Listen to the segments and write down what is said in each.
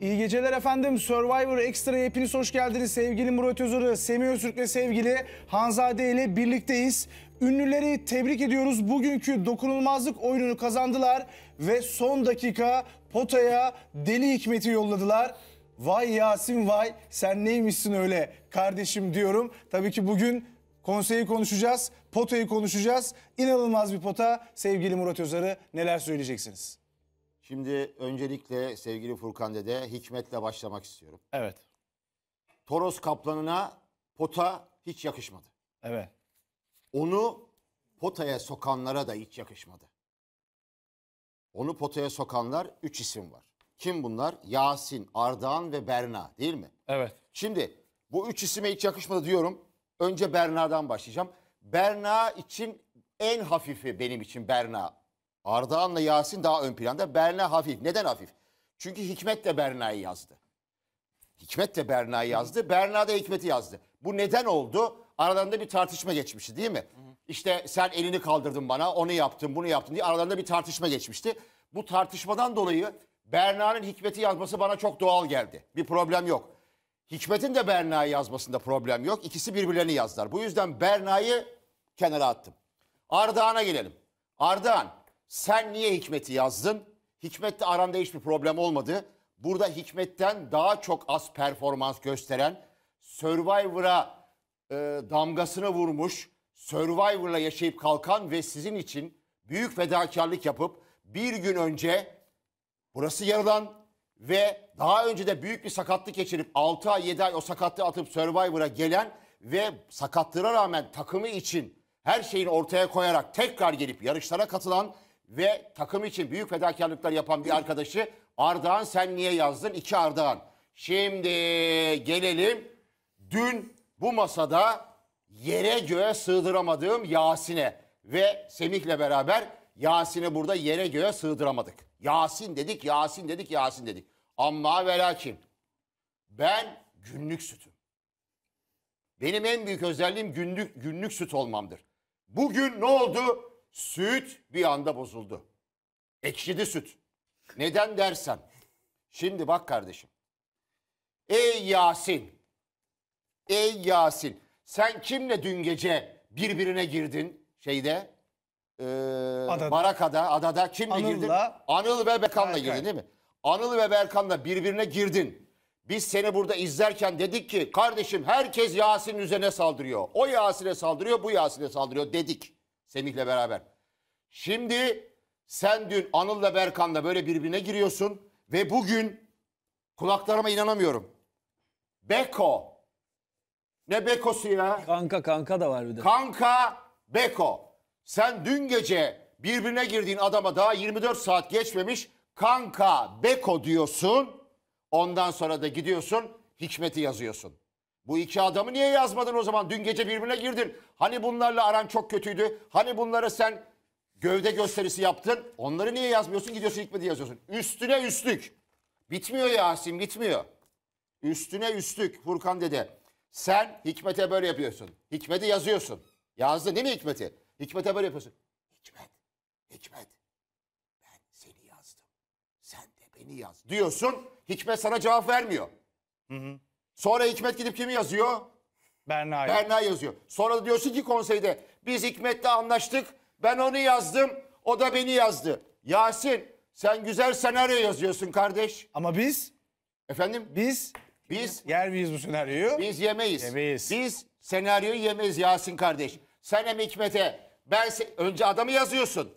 İyi geceler efendim. Survivor Extra hepiniz hoş geldiniz. Sevgili Murat Özür'ü, Semih Öztürk'le sevgili Hanzade ile birlikteyiz. Ünlüleri tebrik ediyoruz. Bugünkü dokunulmazlık oyununu kazandılar ve son dakika potaya deli hikmeti yolladılar. Vay Yasin vay sen neymişsin öyle kardeşim diyorum. Tabii ki bugün konseyi konuşacağız, potayı konuşacağız. İnanılmaz bir pota. Sevgili Murat Özar'ı neler söyleyeceksiniz? Şimdi öncelikle sevgili Furkan Dede hikmetle başlamak istiyorum. Evet. Toros kaplanına pota hiç yakışmadı. Evet. Onu potaya sokanlara da hiç yakışmadı. Onu potaya sokanlar üç isim var. Kim bunlar? Yasin, Ardahan ve Berna değil mi? Evet. Şimdi bu üç isime hiç yakışmadı diyorum. Önce Berna'dan başlayacağım. Berna için en hafifi benim için Berna. Ardahan'la Yasin daha ön planda. Berna hafif. Neden hafif? Çünkü Hikmet de Berna'yı yazdı. Hikmet de Berna'yı yazdı. Berna da Hikmet'i yazdı. Bu neden oldu? Aralarında bir tartışma geçmişti değil mi? İşte sen elini kaldırdın bana, onu yaptın, bunu yaptın diye aralarında bir tartışma geçmişti. Bu tartışmadan dolayı Berna'nın Hikmet'i yazması bana çok doğal geldi. Bir problem yok. Hikmet'in de Berna'yı yazmasında problem yok. İkisi birbirlerini yazdılar. Bu yüzden Berna'yı kenara attım. Ardahan'a gelelim. Ardahan sen niye Hikmet'i yazdın? Hikmet'le aranda hiçbir problem olmadı. Burada Hikmet'ten daha çok az performans gösteren, Survivor'a e, damgasını vurmuş, Survivor'la yaşayıp kalkan ve sizin için büyük fedakarlık yapıp bir gün önce burası yarılan ve daha önce de büyük bir sakatlık geçirip 6 ay 7 ay o sakatlığı atıp Survivor'a gelen ve sakatlığına rağmen takımı için her şeyini ortaya koyarak tekrar gelip yarışlara katılan ve takım için büyük fedakarlıklar yapan bir arkadaşı Ardahan sen niye yazdın? İki Ardahan. Şimdi gelelim dün bu masada yere göğe sığdıramadığım Yasin'e ve Semih'le beraber Yasin'i burada yere göğe sığdıramadık. Yasin dedik, Yasin dedik, Yasin dedik. Amma ve lakin ben günlük sütüm. Benim en büyük özelliğim günlük, günlük süt olmamdır. Bugün ne oldu? Süt bir anda bozuldu. Ekşidi süt. Neden dersen. Şimdi bak kardeşim. Ey Yasin. Ey Yasin. Sen kimle dün gece birbirine girdin şeyde? Ee, adada. Baraka'da, adada kimle Anıl'la, girdin? Anıl ve Berkan'la girdin değil mi? Anıl ve Berkan'la birbirine girdin. Biz seni burada izlerken dedik ki kardeşim herkes Yasin'in üzerine saldırıyor. O Yasin'e saldırıyor, bu Yasin'e saldırıyor dedik. Semih'le beraber. Şimdi sen dün Anıl'la Berkan'la böyle birbirine giriyorsun ve bugün kulaklarıma inanamıyorum. Beko. Ne Beko'su ya? Kanka kanka da var bir de. Kanka Beko. Sen dün gece birbirine girdiğin adama daha 24 saat geçmemiş kanka Beko diyorsun. Ondan sonra da gidiyorsun hikmeti yazıyorsun. Bu iki adamı niye yazmadın o zaman? Dün gece birbirine girdin. Hani bunlarla aran çok kötüydü. Hani bunlara sen gövde gösterisi yaptın. Onları niye yazmıyorsun? Gidiyorsun Hikmet'i yazıyorsun. Üstüne üstlük. Bitmiyor Yasin bitmiyor. Üstüne üstlük Furkan dedi. Sen Hikmet'e böyle yapıyorsun. Hikmet'i yazıyorsun. Yazdın değil mi Hikmet'i? Hikmet'e böyle yapıyorsun. Hikmet, Hikmet ben seni yazdım. Sen de beni yaz diyorsun. Hikmet sana cevap vermiyor. Hı hı. Sonra Hikmet gidip kimi yazıyor? Berna'yı. Berna yazıyor. Sonra da diyorsun ki konseyde biz Hikmet'le anlaştık. Ben onu yazdım. O da beni yazdı. Yasin sen güzel senaryo yazıyorsun kardeş. Ama biz Efendim biz biz yer miyiz bu senaryoyu? biz yemeyiz. Yemeyiz. Biz senaryoyu yemeyiz Yasin kardeş. Sen hem Hikmet'e ben se- önce adamı yazıyorsun.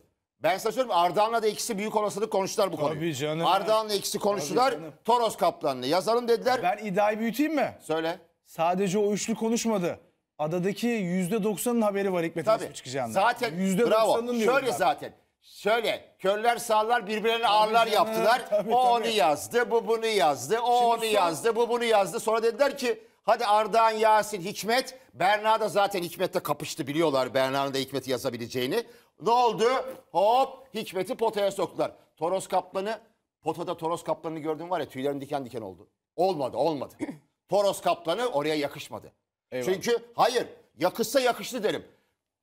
Ben sana söyleyeyim Ardahan'la da ikisi büyük olasılık konuştular bu Tabii konuyu. canım. Ardahan'la ikisi konuştular. Toros Kaplan'la yazalım dediler. Ben iddiayı büyüteyim mi? Söyle. Sadece o üçlü konuşmadı. Adadaki %90'ın haberi var Hikmet'in Tabii. ismi çıkacağından. Zaten bravo. %90'ın diyor. Şöyle zaten. Şöyle körler sağlar birbirlerine ağırlar canım, yaptılar. tabii, o onu yazdı, bu bunu yazdı, o Şimdi onu son- yazdı, bu bunu yazdı. Sonra dediler ki hadi Ardahan, Yasin, Hikmet. Berna da zaten Hikmet'te kapıştı biliyorlar Berna'nın da Hikmet'i yazabileceğini. Ne oldu? Hop Hikmet'i potaya soktular. Toros Kaplan'ı potada Toros Kaplan'ı gördün var ya tüylerin diken diken oldu. Olmadı olmadı. Toros Kaplan'ı oraya yakışmadı. Eyvallah. Çünkü hayır yakışsa yakıştı derim.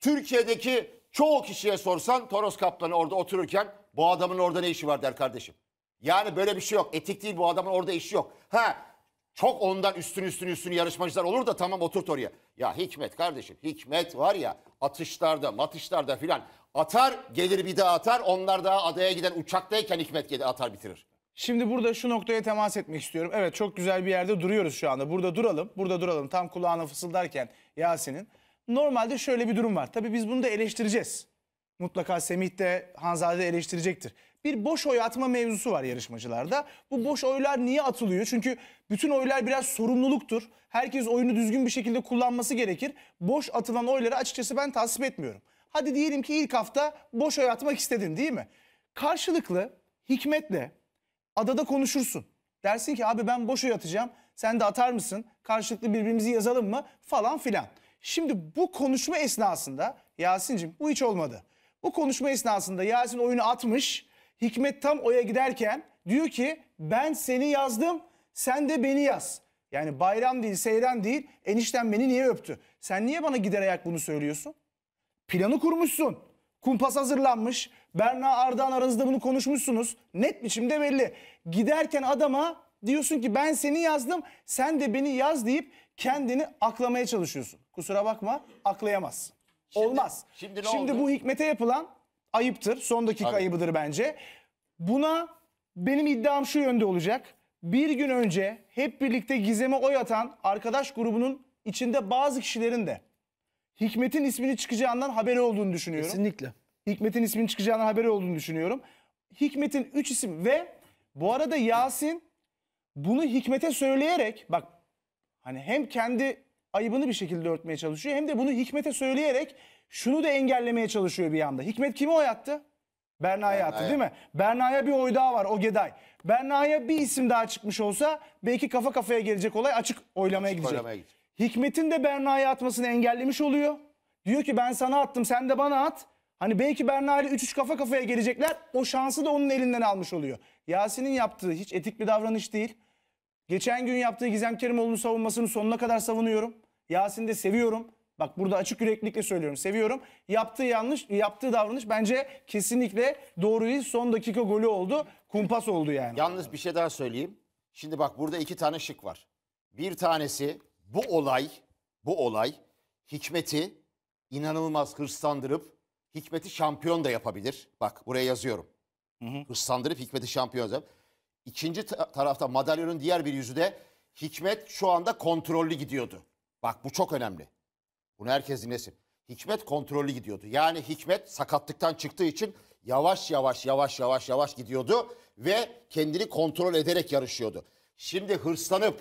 Türkiye'deki çoğu kişiye sorsan Toros Kaplan'ı orada otururken bu adamın orada ne işi var der kardeşim. Yani böyle bir şey yok. Etik değil bu adamın orada işi yok. Ha çok ondan üstün üstün üstün yarışmacılar olur da tamam otur oraya. Ya Hikmet kardeşim Hikmet var ya atışlarda matışlarda filan atar gelir bir daha atar. Onlar daha adaya giden uçaktayken Hikmet gelir atar bitirir. Şimdi burada şu noktaya temas etmek istiyorum. Evet çok güzel bir yerde duruyoruz şu anda. Burada duralım, burada duralım. Tam kulağına fısıldarken Yasin'in. Normalde şöyle bir durum var. Tabii biz bunu da eleştireceğiz. Mutlaka Semih de Hanzade eleştirecektir bir boş oy atma mevzusu var yarışmacılarda. Bu boş oylar niye atılıyor? Çünkü bütün oylar biraz sorumluluktur. Herkes oyunu düzgün bir şekilde kullanması gerekir. Boş atılan oyları açıkçası ben tasvip etmiyorum. Hadi diyelim ki ilk hafta boş oy atmak istedin değil mi? Karşılıklı hikmetle adada konuşursun. Dersin ki abi ben boş oy atacağım. Sen de atar mısın? Karşılıklı birbirimizi yazalım mı? Falan filan. Şimdi bu konuşma esnasında Yasin'cim bu hiç olmadı. Bu konuşma esnasında Yasin oyunu atmış. Hikmet tam oya giderken diyor ki ben seni yazdım sen de beni yaz. Yani bayram değil seyran değil enişten beni niye öptü? Sen niye bana gider ayak bunu söylüyorsun? Planı kurmuşsun. Kumpas hazırlanmış. Berna Ardahan aranızda bunu konuşmuşsunuz. Net biçimde belli. Giderken adama diyorsun ki ben seni yazdım sen de beni yaz deyip kendini aklamaya çalışıyorsun. Kusura bakma aklayamazsın. Şimdi, Olmaz. Şimdi, ne şimdi oldu? bu hikmete yapılan ayıptır. Son dakika Abi. ayıbıdır bence. Buna benim iddiam şu yönde olacak. Bir gün önce hep birlikte gizeme oy atan arkadaş grubunun içinde bazı kişilerin de Hikmet'in ismini çıkacağından haberi olduğunu düşünüyorum. Kesinlikle. Hikmet'in ismini çıkacağından haberi olduğunu düşünüyorum. Hikmet'in 3 isim ve bu arada Yasin bunu Hikmet'e söyleyerek bak hani hem kendi ayıbını bir şekilde örtmeye çalışıyor hem de bunu Hikmet'e söyleyerek şunu da engellemeye çalışıyor bir yanda. Hikmet kimi oy attı? Berna'ya attı değil mi? Berna'ya bir oy daha var o Geday. Berna'ya bir isim daha çıkmış olsa belki kafa kafaya gelecek olay açık oylamaya gidecek. Oylamaya Hikmet'in de Berna'ya atmasını engellemiş oluyor. Diyor ki ben sana attım sen de bana at. Hani belki Berna ile 3-3 kafa kafaya gelecekler. O şansı da onun elinden almış oluyor. Yasin'in yaptığı hiç etik bir davranış değil. Geçen gün yaptığı Gizem Kerimoğlu'nun savunmasını sonuna kadar savunuyorum. Yasin'i de seviyorum. Bak burada açık yüreklilikle söylüyorum. Seviyorum. Yaptığı yanlış, yaptığı davranış bence kesinlikle doğru Son dakika golü oldu. Kumpas oldu yani. Yalnız bir şey daha söyleyeyim. Şimdi bak burada iki tane şık var. Bir tanesi bu olay, bu olay Hikmet'i inanılmaz hırslandırıp Hikmet'i şampiyon da yapabilir. Bak buraya yazıyorum. Hı hı. Hırslandırıp Hikmet'i şampiyon da İkinci ta tarafta madalyonun diğer bir yüzü de Hikmet şu anda kontrollü gidiyordu. Bak bu çok önemli. Bunu herkes dinlesin. Hikmet kontrollü gidiyordu. Yani Hikmet sakatlıktan çıktığı için yavaş yavaş yavaş yavaş yavaş gidiyordu ve kendini kontrol ederek yarışıyordu. Şimdi hırslanıp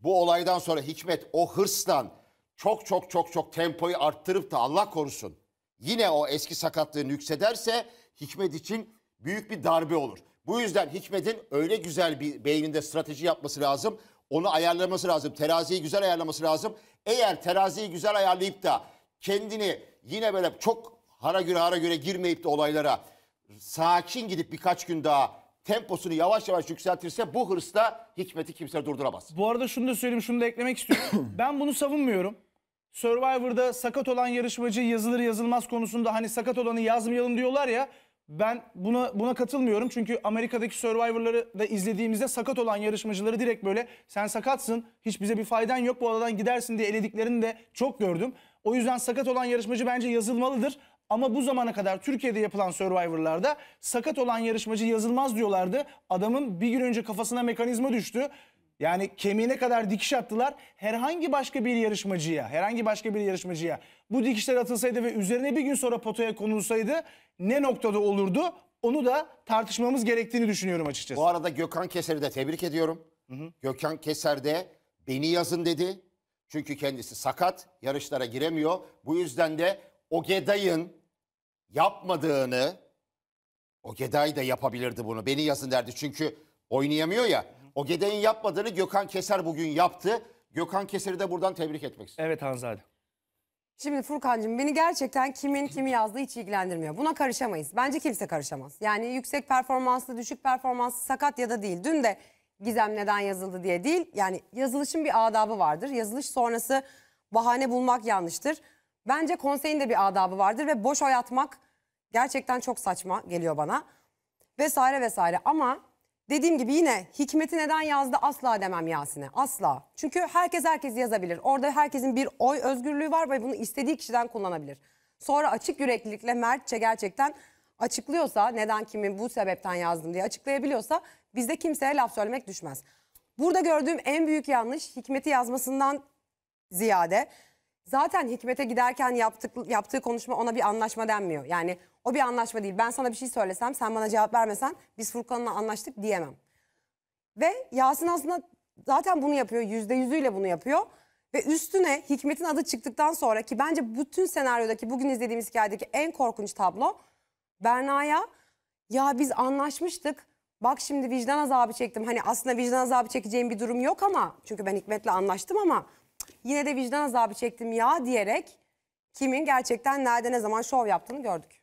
bu olaydan sonra Hikmet o hırslan çok çok çok çok tempoyu arttırıp da Allah korusun yine o eski sakatlığını yüksederse Hikmet için büyük bir darbe olur. Bu yüzden Hikmet'in öyle güzel bir beyninde strateji yapması lazım. Onu ayarlaması lazım. Teraziyi güzel ayarlaması lazım. Eğer teraziyi güzel ayarlayıp da kendini yine böyle çok hara göre hara göre girmeyip de olaylara sakin gidip birkaç gün daha temposunu yavaş yavaş yükseltirse bu hırsla Hikmet'i kimse durduramaz. Bu arada şunu da söyleyeyim, şunu da eklemek istiyorum. ben bunu savunmuyorum. Survivor'da sakat olan yarışmacı yazılır yazılmaz konusunda hani sakat olanı yazmayalım diyorlar ya. Ben buna buna katılmıyorum çünkü Amerika'daki Survivor'ları da izlediğimizde sakat olan yarışmacıları direkt böyle sen sakatsın hiç bize bir faydan yok bu aradan gidersin diye elediklerini de çok gördüm. O yüzden sakat olan yarışmacı bence yazılmalıdır. Ama bu zamana kadar Türkiye'de yapılan Survivor'larda sakat olan yarışmacı yazılmaz diyorlardı. Adamın bir gün önce kafasına mekanizma düştü. Yani kemiğine kadar dikiş attılar. Herhangi başka bir yarışmacıya, herhangi başka bir yarışmacıya bu dikişler atılsaydı ve üzerine bir gün sonra potaya konulsaydı ne noktada olurdu? Onu da tartışmamız gerektiğini düşünüyorum açıkçası. Bu arada Gökhan Keser'i de tebrik ediyorum. Hı hı. Gökhan Keser de beni yazın dedi. Çünkü kendisi sakat, yarışlara giremiyor. Bu yüzden de Ogeday'ın yapmadığını, Ogeday da yapabilirdi bunu. Beni yazın derdi çünkü oynayamıyor ya. Ogeday'ın yapmadığını Gökhan Keser bugün yaptı. Gökhan Keser'i de buradan tebrik etmek istiyorum. Evet Hanzade. Şimdi Furkan'cığım beni gerçekten kimin kimi yazdığı hiç ilgilendirmiyor. Buna karışamayız. Bence kimse karışamaz. Yani yüksek performanslı, düşük performanslı, sakat ya da değil. Dün de Gizem neden yazıldı diye değil. Yani yazılışın bir adabı vardır. Yazılış sonrası bahane bulmak yanlıştır. Bence konseyin de bir adabı vardır ve boş oy atmak gerçekten çok saçma geliyor bana. Vesaire vesaire ama Dediğim gibi yine Hikmet'i neden yazdı asla demem Yasin'e. Asla. Çünkü herkes herkes yazabilir. Orada herkesin bir oy özgürlüğü var ve bunu istediği kişiden kullanabilir. Sonra açık yüreklilikle Mertçe gerçekten açıklıyorsa neden kimin bu sebepten yazdım diye açıklayabiliyorsa bizde kimseye laf söylemek düşmez. Burada gördüğüm en büyük yanlış Hikmet'i yazmasından ziyade zaten Hikmet'e giderken yaptık, yaptığı konuşma ona bir anlaşma denmiyor. Yani o bir anlaşma değil. Ben sana bir şey söylesem, sen bana cevap vermesen biz Furkan'la anlaştık diyemem. Ve Yasin aslında zaten bunu yapıyor. Yüzde yüzüyle bunu yapıyor. Ve üstüne Hikmet'in adı çıktıktan sonra ki bence bütün senaryodaki bugün izlediğimiz hikayedeki en korkunç tablo Berna'ya ya biz anlaşmıştık. Bak şimdi vicdan azabı çektim. Hani aslında vicdan azabı çekeceğim bir durum yok ama çünkü ben Hikmet'le anlaştım ama yine de vicdan azabı çektim ya diyerek kimin gerçekten nerede ne zaman şov yaptığını gördük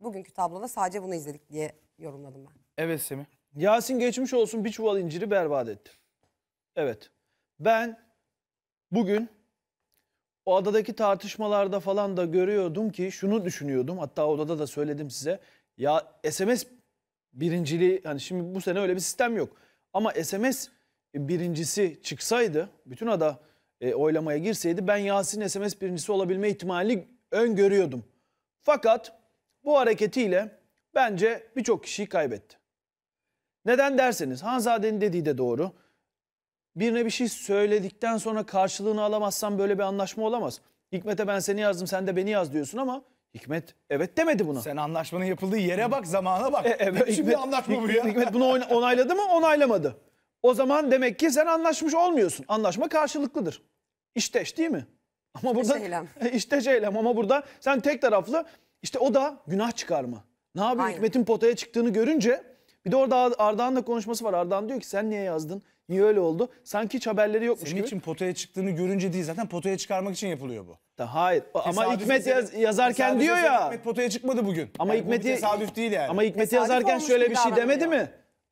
bugünkü tabloda sadece bunu izledik diye yorumladım ben. Evet Semih. Yasin geçmiş olsun bir çuval inciri berbat etti. Evet. Ben bugün o adadaki tartışmalarda falan da görüyordum ki şunu düşünüyordum. Hatta odada da söyledim size. Ya SMS birinciliği hani şimdi bu sene öyle bir sistem yok. Ama SMS birincisi çıksaydı bütün ada e, oylamaya girseydi ben Yasin SMS birincisi olabilme ihtimali öngörüyordum. Fakat bu hareketiyle bence birçok kişiyi kaybetti. Neden derseniz Hanzade'nin dediği de doğru. Birine bir şey söyledikten sonra karşılığını alamazsan böyle bir anlaşma olamaz. Hikmet'e ben seni yazdım sen de beni yaz diyorsun ama Hikmet evet demedi buna. Sen anlaşmanın yapıldığı yere bak zamana bak. E, evet, Şimdi Hikmet, anlaşma bu ya. Hikmet bunu onayladı mı onaylamadı. O zaman demek ki sen anlaşmış olmuyorsun. Anlaşma karşılıklıdır. İşteş değil mi? Ama burada işte eylem. işte eylem ama burada sen tek taraflı işte o da günah çıkarma. Ne yapıyor? Aynen. Hikmet'in potaya çıktığını görünce bir de orada Ardahan'ın da konuşması var. Ardahan diyor ki sen niye yazdın? Niye öyle oldu? Sanki hiç haberleri yokmuş Senin gibi. için potaya çıktığını görünce değil zaten potaya çıkarmak için yapılıyor bu. Da hayır. Tesadüf ama Hikmet yaz, yazarken diyor ya. Hikmet potaya çıkmadı bugün. Ama yani Hikmet'i tesadüf değil yani. Ama Hikmet'i yazarken şöyle bir şey demedi mi?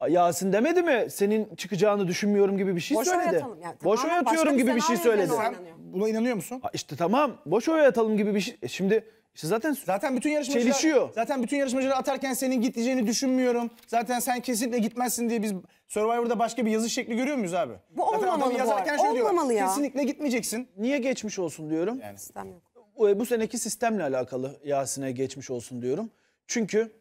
Yasin demedi mi? Senin çıkacağını düşünmüyorum gibi bir şey boş söyledi. Oy yani, boş oy atıyorum gibi bir şey söyledi. Sen buna inanıyor musun? İşte tamam. Boş oy atalım gibi bir şey. E şimdi işte zaten zaten bütün yarışmacılar çelişiyor. Zaten bütün yarışmacıları atarken senin gideceğini düşünmüyorum. Zaten sen kesinlikle gitmezsin diye biz Survivor'da başka bir yazı şekli görüyor muyuz abi? Bu zaten olmamalı bu yazarken şöyle diyorlar, Olmamalı ya. Kesinlikle gitmeyeceksin. Niye geçmiş olsun diyorum? Yani. Sistem yok. Bu, e, bu seneki sistemle alakalı Yasin'e geçmiş olsun diyorum. Çünkü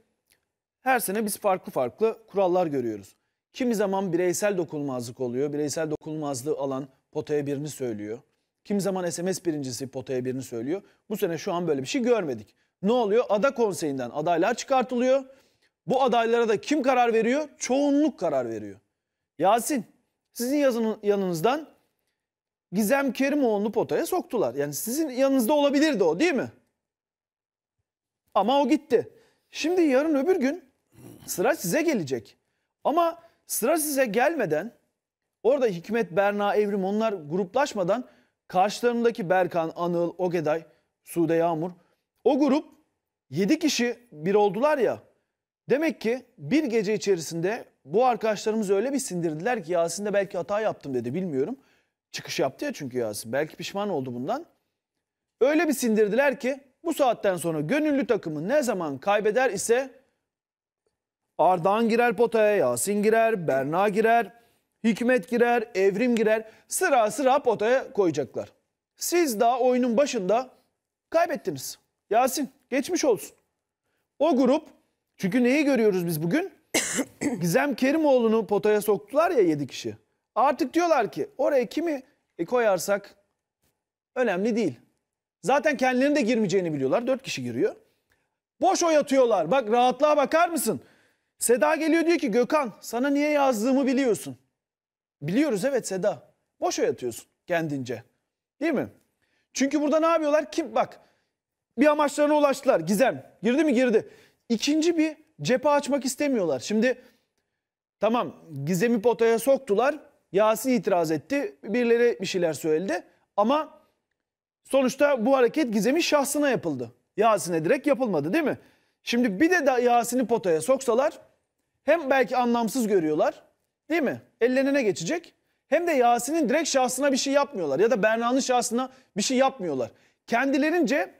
her sene biz farklı farklı kurallar görüyoruz. Kimi zaman bireysel dokunulmazlık oluyor. Bireysel dokunulmazlığı alan potaya birini söylüyor. Kim zaman SMS birincisi potaya birini söylüyor. Bu sene şu an böyle bir şey görmedik. Ne oluyor? Ada konseyinden adaylar çıkartılıyor. Bu adaylara da kim karar veriyor? Çoğunluk karar veriyor. Yasin, sizin yazın, yanınızdan Gizem Kerimoğlu'nu potaya soktular. Yani sizin yanınızda olabilirdi o değil mi? Ama o gitti. Şimdi yarın öbür gün sıra size gelecek. Ama sıra size gelmeden orada Hikmet, Berna, Evrim onlar gruplaşmadan Karşılarındaki Berkan, Anıl, Ogeday, Sude Yağmur. O grup 7 kişi bir oldular ya. Demek ki bir gece içerisinde bu arkadaşlarımız öyle bir sindirdiler ki Yasin de belki hata yaptım dedi bilmiyorum. Çıkış yaptı ya çünkü Yasin. Belki pişman oldu bundan. Öyle bir sindirdiler ki bu saatten sonra gönüllü takımı ne zaman kaybeder ise Ardahan girer potaya, Yasin girer, Berna girer. Hikmet girer, Evrim girer. Sıra sıra potaya koyacaklar. Siz daha oyunun başında kaybettiniz. Yasin geçmiş olsun. O grup çünkü neyi görüyoruz biz bugün? Gizem Kerimoğlu'nu potaya soktular ya 7 kişi. Artık diyorlar ki oraya kimi koyarsak önemli değil. Zaten kendilerinin de girmeyeceğini biliyorlar. 4 kişi giriyor. Boş oy atıyorlar. Bak rahatlığa bakar mısın? Seda geliyor diyor ki Gökhan sana niye yazdığımı biliyorsun. Biliyoruz evet Seda. Boşa yatıyorsun kendince. Değil mi? Çünkü burada ne yapıyorlar? Kim bak bir amaçlarına ulaştılar. Gizem girdi mi girdi. İkinci bir cephe açmak istemiyorlar. Şimdi tamam Gizem'i potaya soktular. Yasin itiraz etti. Birileri bir şeyler söyledi. Ama sonuçta bu hareket Gizem'in şahsına yapıldı. Yasin'e direkt yapılmadı değil mi? Şimdi bir de Yasin'i potaya soksalar hem belki anlamsız görüyorlar Değil mi? Ellerine ne geçecek. Hem de Yasin'in direkt şahsına bir şey yapmıyorlar. Ya da Berna'nın şahsına bir şey yapmıyorlar. Kendilerince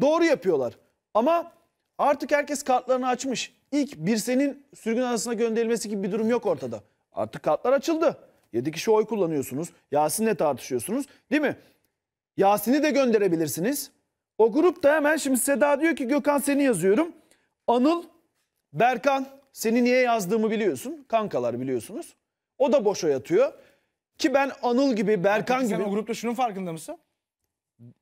doğru yapıyorlar. Ama artık herkes kartlarını açmış. İlk bir senin sürgün arasına gönderilmesi gibi bir durum yok ortada. Artık kartlar açıldı. 7 kişi oy kullanıyorsunuz. Yasin'le tartışıyorsunuz. Değil mi? Yasin'i de gönderebilirsiniz. O grupta hemen şimdi Seda diyor ki Gökhan seni yazıyorum. Anıl, Berkan, seni niye yazdığımı biliyorsun. Kankalar biliyorsunuz. O da boşa yatıyor. Ki ben Anıl gibi, Berkan gibi. sen o grupta şunun farkında mısın?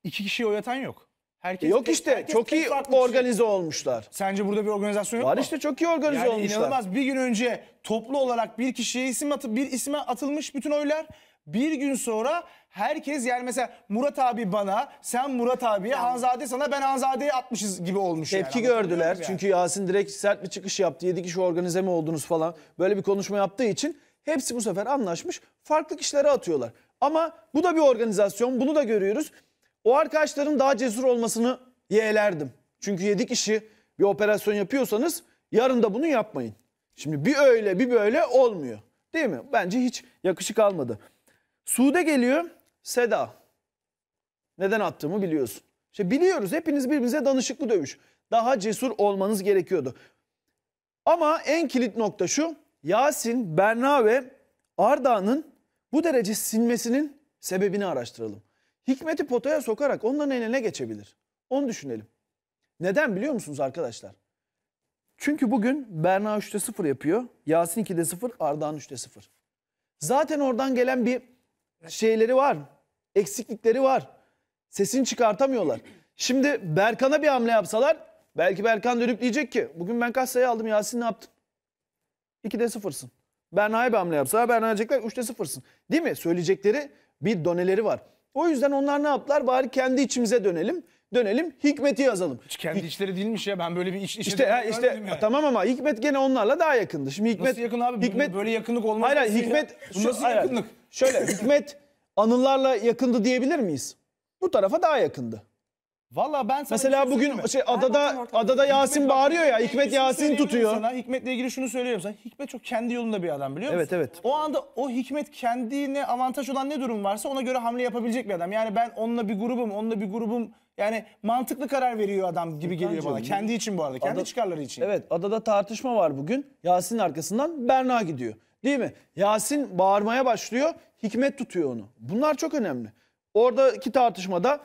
İki kişiyi oyatan yok. Herkes Yok tek- işte herkes çok iyi farklı kişi. organize olmuşlar. Sence burada bir organizasyon yok Var mu? işte çok iyi organize yani olmuşlar. inanılmaz bir gün önce toplu olarak bir kişiye isim atıp bir isime atılmış bütün oylar bir gün sonra herkes yani mesela Murat abi bana, sen Murat abiye, Hanzade sana, ben Hanzade'ye atmışız gibi olmuş. Tepki yani. gördüler. Yani. Çünkü Yasin direkt sert bir çıkış yaptı. Yedi kişi organize mi oldunuz falan. Böyle bir konuşma yaptığı için hepsi bu sefer anlaşmış. Farklı kişilere atıyorlar. Ama bu da bir organizasyon. Bunu da görüyoruz. O arkadaşların daha cesur olmasını yeğlerdim. Çünkü yedi kişi bir operasyon yapıyorsanız yarın da bunu yapmayın. Şimdi bir öyle bir böyle olmuyor. Değil mi? Bence hiç yakışık almadı. Sude geliyor. Seda. Neden attığımı biliyorsun. İşte biliyoruz hepiniz birbirinize danışıklı dövüş. Daha cesur olmanız gerekiyordu. Ama en kilit nokta şu. Yasin, Berna ve Arda'nın bu derece sinmesinin sebebini araştıralım. Hikmet'i potaya sokarak onların eline geçebilir. Onu düşünelim. Neden biliyor musunuz arkadaşlar? Çünkü bugün Berna 3'te 0 yapıyor. Yasin 2'de 0, Arda'nın 3'te 0. Zaten oradan gelen bir şeyleri var. Eksiklikleri var. Sesini çıkartamıyorlar. Şimdi Berkan'a bir hamle yapsalar belki Berkan dönüp diyecek ki bugün ben kaç sayı aldım Yasin ne yaptın? 2'de 0'sın. Berna'ya bir hamle yapsalar Berna diyecekler 3'te 0'sın. Değil mi? Söyleyecekleri bir doneleri var. O yüzden onlar ne yaptılar? Bari kendi içimize dönelim. Dönelim Hikmet'i yazalım. Hiç kendi işleri değilmiş ya. Ben böyle bir iş işleri İşte ha, işte yani. tamam ama Hikmet gene onlarla daha yakındı. Şimdi Hikmet Nasıl yakın abi? Hikmet böyle yakınlık olmaz. Hayır, Hikmet- şu- nasıl hayır, yakınlık? şöyle Hikmet anılarla yakındı diyebilir miyiz? Bu tarafa daha yakındı. Valla ben sana Mesela şey bugün mi? şey adada adada Yasin Hikmet bağırıyor ya. Hikmet ilgili Yasin tutuyor. söyleyeyim Sana, Hikmet'le ilgili şunu söylüyorum sana. Hikmet çok kendi yolunda bir adam biliyor musun? Evet, evet. O anda o Hikmet kendine avantaj olan ne durum varsa ona göre hamle yapabilecek bir adam. Yani ben onunla bir grubum, onunla bir grubum yani mantıklı karar veriyor adam gibi e, geliyor bana. Kendi için bu arada. Kendi Ada- çıkarları için. Evet adada tartışma var bugün. Yasin arkasından Berna gidiyor. Değil mi? Yasin bağırmaya başlıyor. Hikmet tutuyor onu. Bunlar çok önemli. Oradaki tartışmada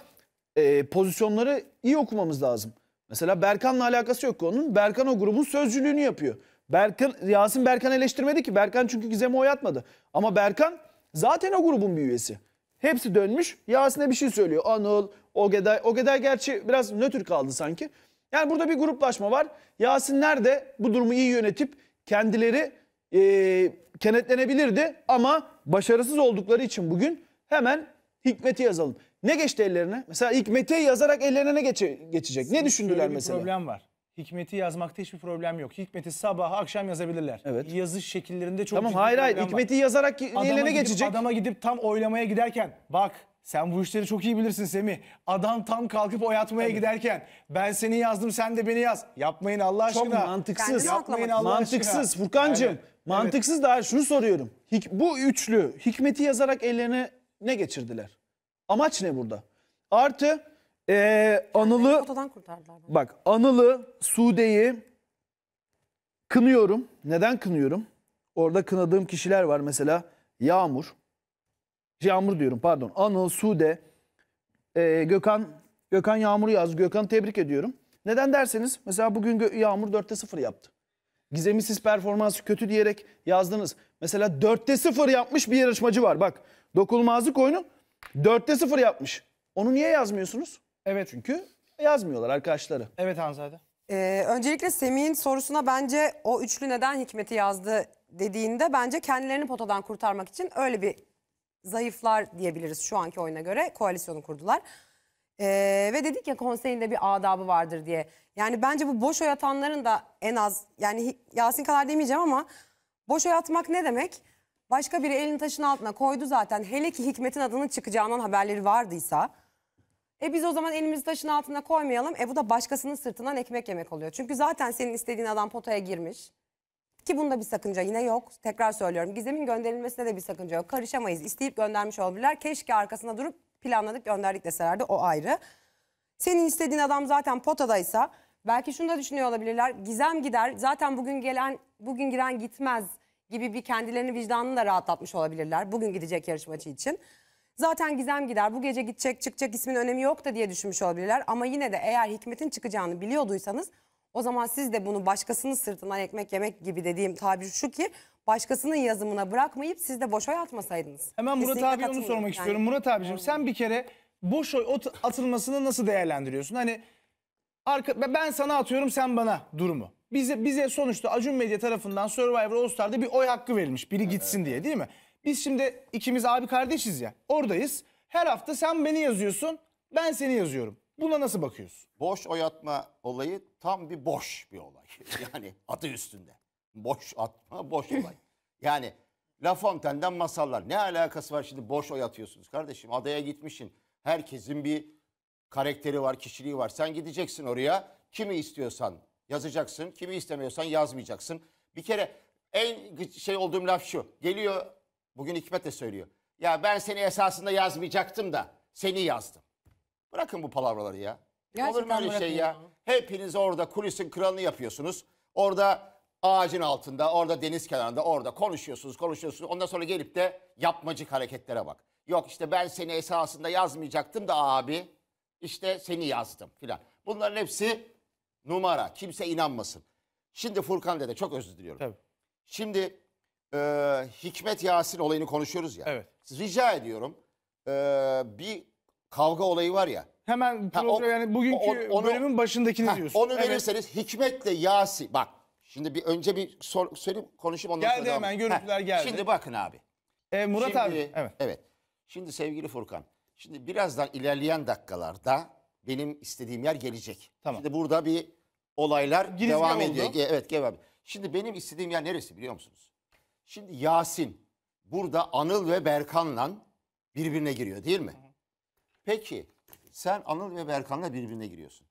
e, pozisyonları iyi okumamız lazım. Mesela Berkan'la alakası yok onun. Berkan o grubun sözcülüğünü yapıyor. Berkan Yasin Berkan eleştirmedi ki. Berkan çünkü Gizem'e oy atmadı. Ama Berkan zaten o grubun bir üyesi. Hepsi dönmüş. Yasin'e bir şey söylüyor. Anıl, o Ogeday gerçi biraz nötr kaldı sanki. Yani burada bir gruplaşma var. Yasinler de bu durumu iyi yönetip kendileri e, kenetlenebilirdi. Ama başarısız oldukları için bugün hemen Hikmet'i yazalım. Ne geçti ellerine? Mesela Hikmet'i yazarak ellerine ne geçe, geçecek? ne düşündüler bir mesela? problem var. Hikmet'i yazmakta hiçbir problem yok. Hikmet'i sabah akşam yazabilirler. Evet. Yazış şekillerinde çok Tamam hayır hayır Hikmet'i yazarak adama ellerine gidip, geçecek. Adama gidip tam oylamaya giderken bak sen bu işleri çok iyi bilirsin Semih. Adam tam kalkıp oyatmaya atmaya giderken ben seni yazdım sen de beni yaz. Yapmayın Allah aşkına. Çok mantıksız. Yapmayın Allah mantıksız aşkına. Furkancığım. Evet. Mantıksız daha şunu soruyorum. Hik- bu üçlü Hikmet'i yazarak ellerine ne geçirdiler? Amaç ne burada? Artı eee, Anıl'ı Fotodan kurtardılar Bak Anıl'ı, Sude'yi kınıyorum. Neden kınıyorum? Orada kınadığım kişiler var mesela. Yağmur. Yağmur diyorum pardon. Anıl, Sude, e, Gökhan, Gökhan Yağmur'u yaz. Gökhan'ı tebrik ediyorum. Neden derseniz mesela bugün Gö- Yağmur 4'te 0 yaptı. Gizem'i siz performansı kötü diyerek yazdınız. Mesela 4'te 0 yapmış bir yarışmacı var. Bak dokunulmazlık oyunu 4'te 0 yapmış. Onu niye yazmıyorsunuz? Evet. Çünkü yazmıyorlar arkadaşları. Evet Hanzade. Ee, öncelikle Semih'in sorusuna bence o üçlü neden Hikmet'i yazdı dediğinde bence kendilerini potadan kurtarmak için öyle bir zayıflar diyebiliriz şu anki oyuna göre koalisyonu kurdular. Ee, ve dedik ya konseyinde bir adabı vardır diye. Yani bence bu boş oy atanların da en az yani Yasin kadar demeyeceğim ama boş oy atmak ne demek? Başka biri elini taşın altına koydu zaten hele ki Hikmet'in adının çıkacağından haberleri vardıysa. E biz o zaman elimizi taşın altına koymayalım. E bu da başkasının sırtından ekmek yemek oluyor. Çünkü zaten senin istediğin adam potaya girmiş. Ki bunda bir sakınca yine yok. Tekrar söylüyorum gizemin gönderilmesine de bir sakınca yok. Karışamayız. İsteyip göndermiş olabilirler. Keşke arkasında durup planladık gönderdik deselerdi o ayrı. Senin istediğin adam zaten potadaysa belki şunu da düşünüyor olabilirler. Gizem gider zaten bugün gelen bugün giren gitmez gibi bir kendilerini vicdanını da rahatlatmış olabilirler. Bugün gidecek yarışmacı için. Zaten Gizem gider bu gece gidecek çıkacak ismin önemi yok da diye düşünmüş olabilirler. Ama yine de eğer Hikmet'in çıkacağını biliyorduysanız o zaman siz de bunu başkasının sırtından ekmek yemek gibi dediğim tabir şu ki başkasının yazımına bırakmayıp siz de boşa atmasaydınız. Hemen Murat Kesinlikle abi onu sormak yani. istiyorum. Murat abicim sen bir kere boş atılmasını nasıl değerlendiriyorsun? Hani arka, ben sana atıyorum sen bana durumu. Bize, bize sonuçta Acun Medya tarafından Survivor All Star'da bir oy hakkı verilmiş. Biri gitsin evet. diye değil mi? Biz şimdi ikimiz abi kardeşiz ya. Oradayız. Her hafta sen beni yazıyorsun. Ben seni yazıyorum. Buna nasıl bakıyorsun? Boş oyatma olayı tam bir boş bir olay. Yani adı üstünde. Boş atma, boş olay. Yani La Fontaine'den masallar. Ne alakası var şimdi boş oyatıyorsunuz kardeşim? Adaya gitmişsin. Herkesin bir karakteri var, kişiliği var. Sen gideceksin oraya. Kimi istiyorsan yazacaksın, kimi istemiyorsan yazmayacaksın. Bir kere en şey olduğum laf şu. Geliyor, bugün Hikmet de söylüyor. Ya ben seni esasında yazmayacaktım da seni yazdım. Bırakın bu palavraları ya. Gerçekten Olur mu öyle şey ya? Hepiniz orada kulisin kralını yapıyorsunuz. Orada ağacın altında, orada deniz kenarında, orada konuşuyorsunuz, konuşuyorsunuz. Ondan sonra gelip de yapmacık hareketlere bak. Yok işte ben seni esasında yazmayacaktım da abi. İşte seni yazdım filan. Bunların hepsi numara. Kimse inanmasın. Şimdi Furkan dede çok özür diliyorum. Tabii. Şimdi e, Hikmet Yasin olayını konuşuyoruz ya. Evet. Rica ediyorum e, bir kavga olayı var ya. Hemen program, yani bugünkü o, onu, bölümün başındakini ha, diyorsun. Onu evet. verirseniz Hikmet'le Yasi bak şimdi bir önce bir sor, söyleyeyim konuşayım ondan geldi sonra. Geldi hemen görüntüler ha, geldi. Şimdi bakın abi. E, Murat şimdi, abi. Evet. evet. Şimdi sevgili Furkan şimdi birazdan ilerleyen dakikalarda benim istediğim yer gelecek. Tamam. Şimdi burada bir olaylar Girizgah devam oldu. ediyor. Evet devam. Şimdi benim istediğim yer neresi biliyor musunuz? Şimdi Yasin burada Anıl ve Berkan'la birbirine giriyor değil mi? Peki sen Anıl ve Berkan'la birbirine giriyorsun.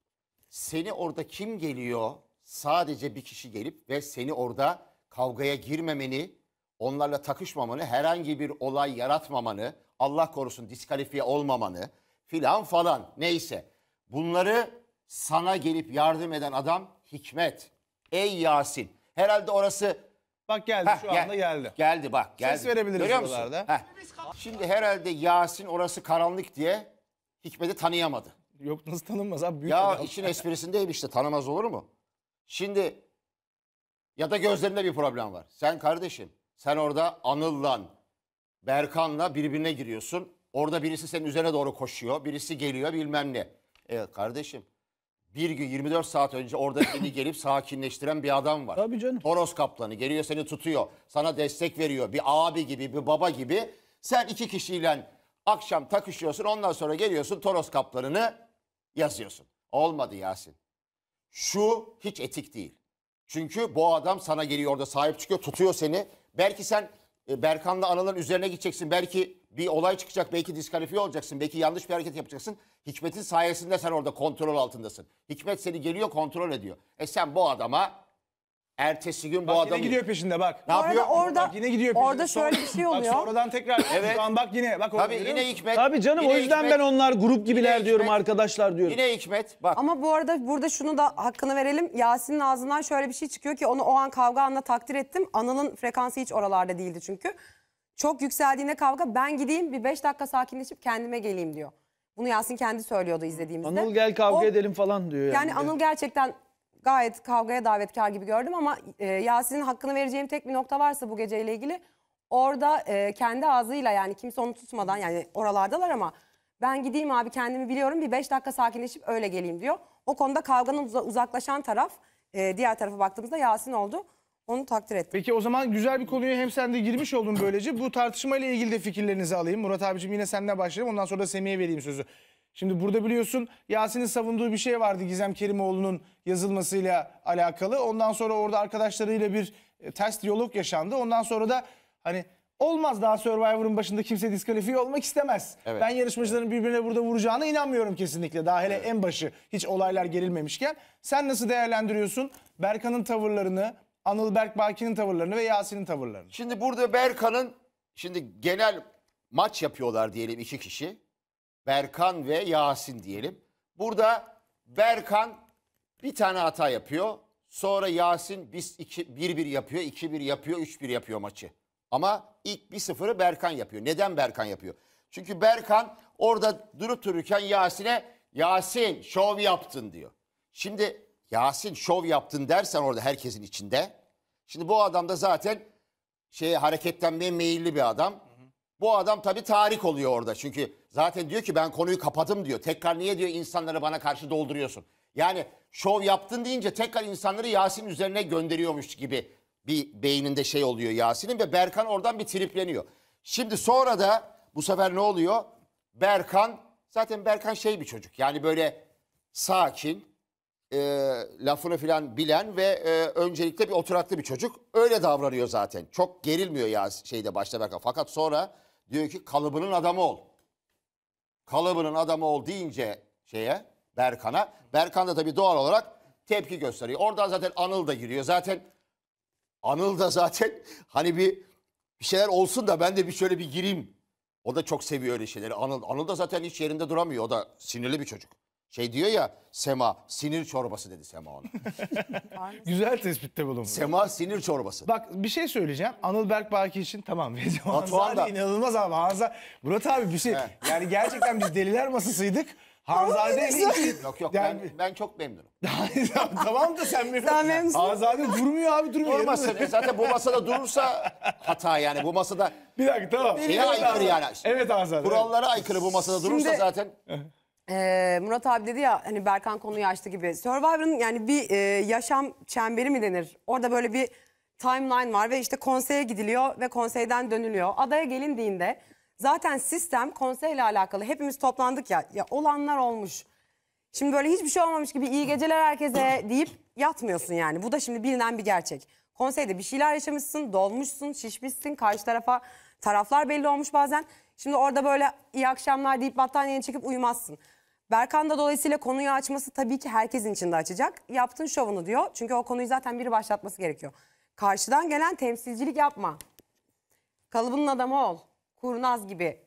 Seni orada kim geliyor? Sadece bir kişi gelip ve seni orada kavgaya girmemeni, onlarla takışmamanı, herhangi bir olay yaratmamanı, Allah korusun diskalifiye olmamanı filan falan neyse. Bunları sana gelip yardım eden adam Hikmet. Ey Yasin. Herhalde orası Bak geldi Heh, şu gel. anda geldi. geldi bak geldi. Ses verebiliriz Görüyor musun? buralarda. Heh. Şimdi herhalde Yasin orası karanlık diye Hikmet'i tanıyamadı. Yok nasıl tanınmaz abi? Büyük ya adam. işin esprisindeyim işte tanımaz olur mu? Şimdi ya da gözlerinde bir problem var. Sen kardeşim sen orada Anıl'la Berkan'la birbirine giriyorsun. Orada birisi senin üzerine doğru koşuyor. Birisi geliyor bilmem ne. E kardeşim bir gün 24 saat önce orada seni gelip sakinleştiren bir adam var. Tabii canım. Toros kaplanı geliyor seni tutuyor. Sana destek veriyor. Bir abi gibi bir baba gibi. Sen iki kişiyle Akşam takışıyorsun ondan sonra geliyorsun Toros kaplarını yazıyorsun. Olmadı Yasin. Şu hiç etik değil. Çünkü bu adam sana geliyor orada sahip çıkıyor tutuyor seni. Belki sen e, Berkan'la Anıl'ın üzerine gideceksin. Belki bir olay çıkacak. Belki diskalifiye olacaksın. Belki yanlış bir hareket yapacaksın. Hikmet'in sayesinde sen orada kontrol altındasın. Hikmet seni geliyor kontrol ediyor. E sen bu adama Ertesi gün bu adam gidiyor peşinde bak. Ne Bu yapıyor? orada Bak yine gidiyor peşinde. orada şöyle bir şey Bak oluyor. sonradan tekrar. Evet. Şu an bak yine. Bak orada Tabii yine musun? Hikmet. Tabii canım o yüzden Hikmet, ben onlar grup gibiler diyorum Hikmet. arkadaşlar diyorum. Yine Hikmet. Bak Ama bu arada burada şunu da hakkını verelim. Yasin'in ağzından şöyle bir şey çıkıyor ki onu o an kavga anla takdir ettim. Anıl'ın frekansı hiç oralarda değildi çünkü. Çok yükseldiğinde kavga ben gideyim bir 5 dakika sakinleşip kendime geleyim diyor. Bunu Yasin kendi söylüyordu izlediğimizde. Anıl gel kavga O- edelim falan diyor yani. Yani Anıl gerçekten gayet kavgaya davetkar gibi gördüm ama e, Yasin'in hakkını vereceğim tek bir nokta varsa bu geceyle ilgili orada e, kendi ağzıyla yani kimse onu tutmadan yani oralardalar ama ben gideyim abi kendimi biliyorum bir beş dakika sakinleşip öyle geleyim diyor. O konuda kavganın uzaklaşan taraf e, diğer tarafa baktığımızda Yasin oldu. Onu takdir ettim. Peki o zaman güzel bir konuyu hem sen de girmiş oldun böylece. Bu tartışmayla ilgili de fikirlerinizi alayım. Murat abicim yine senle başlayalım. Ondan sonra da Semih'e vereyim sözü. Şimdi burada biliyorsun Yasin'in savunduğu bir şey vardı Gizem Kerimoğlu'nun yazılmasıyla alakalı. Ondan sonra orada arkadaşlarıyla bir e, test diyalog yaşandı. Ondan sonra da hani olmaz daha Survivor'un başında kimse diskalifiye olmak istemez. Evet. Ben yarışmacıların birbirine burada vuracağına inanmıyorum kesinlikle. Daha hele evet. en başı hiç olaylar gerilmemişken. Sen nasıl değerlendiriyorsun Berkan'ın tavırlarını, Anıl Berkbaki'nin tavırlarını ve Yasin'in tavırlarını? Şimdi burada Berkan'ın şimdi genel maç yapıyorlar diyelim iki kişi. Berkan ve Yasin diyelim. Burada Berkan bir tane hata yapıyor. Sonra Yasin 1-1 yapıyor, 2-1 yapıyor, 3-1 yapıyor maçı. Ama ilk 1-0'ı Berkan yapıyor. Neden Berkan yapıyor? Çünkü Berkan orada durup dururken Yasin'e Yasin şov yaptın diyor. Şimdi Yasin şov yaptın dersen orada herkesin içinde. Şimdi bu adam da zaten şey hareketlenmeye meyilli bir adam. Hı hı. Bu adam tabii tarih oluyor orada. Çünkü Zaten diyor ki ben konuyu kapadım diyor. Tekrar niye diyor insanları bana karşı dolduruyorsun? Yani şov yaptın deyince tekrar insanları Yasin üzerine gönderiyormuş gibi bir beyninde şey oluyor Yasin'in ve Berkan oradan bir tripleniyor. Şimdi sonra da bu sefer ne oluyor? Berkan zaten Berkan şey bir çocuk yani böyle sakin e, lafını filan bilen ve e, öncelikle bir oturaklı bir çocuk öyle davranıyor zaten. Çok gerilmiyor ya şeyde başta Berkan fakat sonra diyor ki kalıbının adamı ol kalıbının adamı ol deyince şeye Berkan'a. Berkan da tabii doğal olarak tepki gösteriyor. Oradan zaten Anıl da giriyor. Zaten Anıl da zaten hani bir bir şeyler olsun da ben de bir şöyle bir gireyim. O da çok seviyor öyle şeyleri. Anıl, Anıl da zaten hiç yerinde duramıyor. O da sinirli bir çocuk. Şey diyor ya Sema sinir çorbası dedi Sema ona. Güzel tespitte bulunmuş. Sema sinir çorbası. Bak bir şey söyleyeceğim. Anıl Berkbaki için tamam. Batuhan da. inanılmaz abi. Hanza, Murat abi bir şey. yani gerçekten biz deliler masasıydık. Hanzade ile Yok yok Yani- ben, ben çok memnunum. tamam da sen memnun. Sen memnunsun. Hanzade durmuyor abi durmuyor. Durmasın. E, zaten bu masada durursa hata yani. Bu masada Bir dakika tamam. Neye aykırı yani? Evet Hanzade. kurallara aykırı bu masada durursa Şimdi- zaten ee, Murat abi dedi ya hani Berkan konuyu açtı gibi. Survivor'ın yani bir e, yaşam çemberi mi denir? Orada böyle bir timeline var ve işte konseye gidiliyor ve konseyden dönülüyor. Adaya gelindiğinde zaten sistem konseyle alakalı. Hepimiz toplandık ya. Ya olanlar olmuş. Şimdi böyle hiçbir şey olmamış gibi iyi geceler herkese deyip yatmıyorsun yani. Bu da şimdi bilinen bir gerçek. Konseyde bir şeyler yaşamışsın, dolmuşsun, şişmişsin. Karşı tarafa taraflar belli olmuş bazen. Şimdi orada böyle iyi akşamlar deyip battaniyeni çekip uyumazsın. Berkan da dolayısıyla konuyu açması tabii ki herkesin içinde açacak. Yaptın şovunu diyor. Çünkü o konuyu zaten biri başlatması gerekiyor. Karşıdan gelen temsilcilik yapma. Kalıbının adamı ol. Kurnaz gibi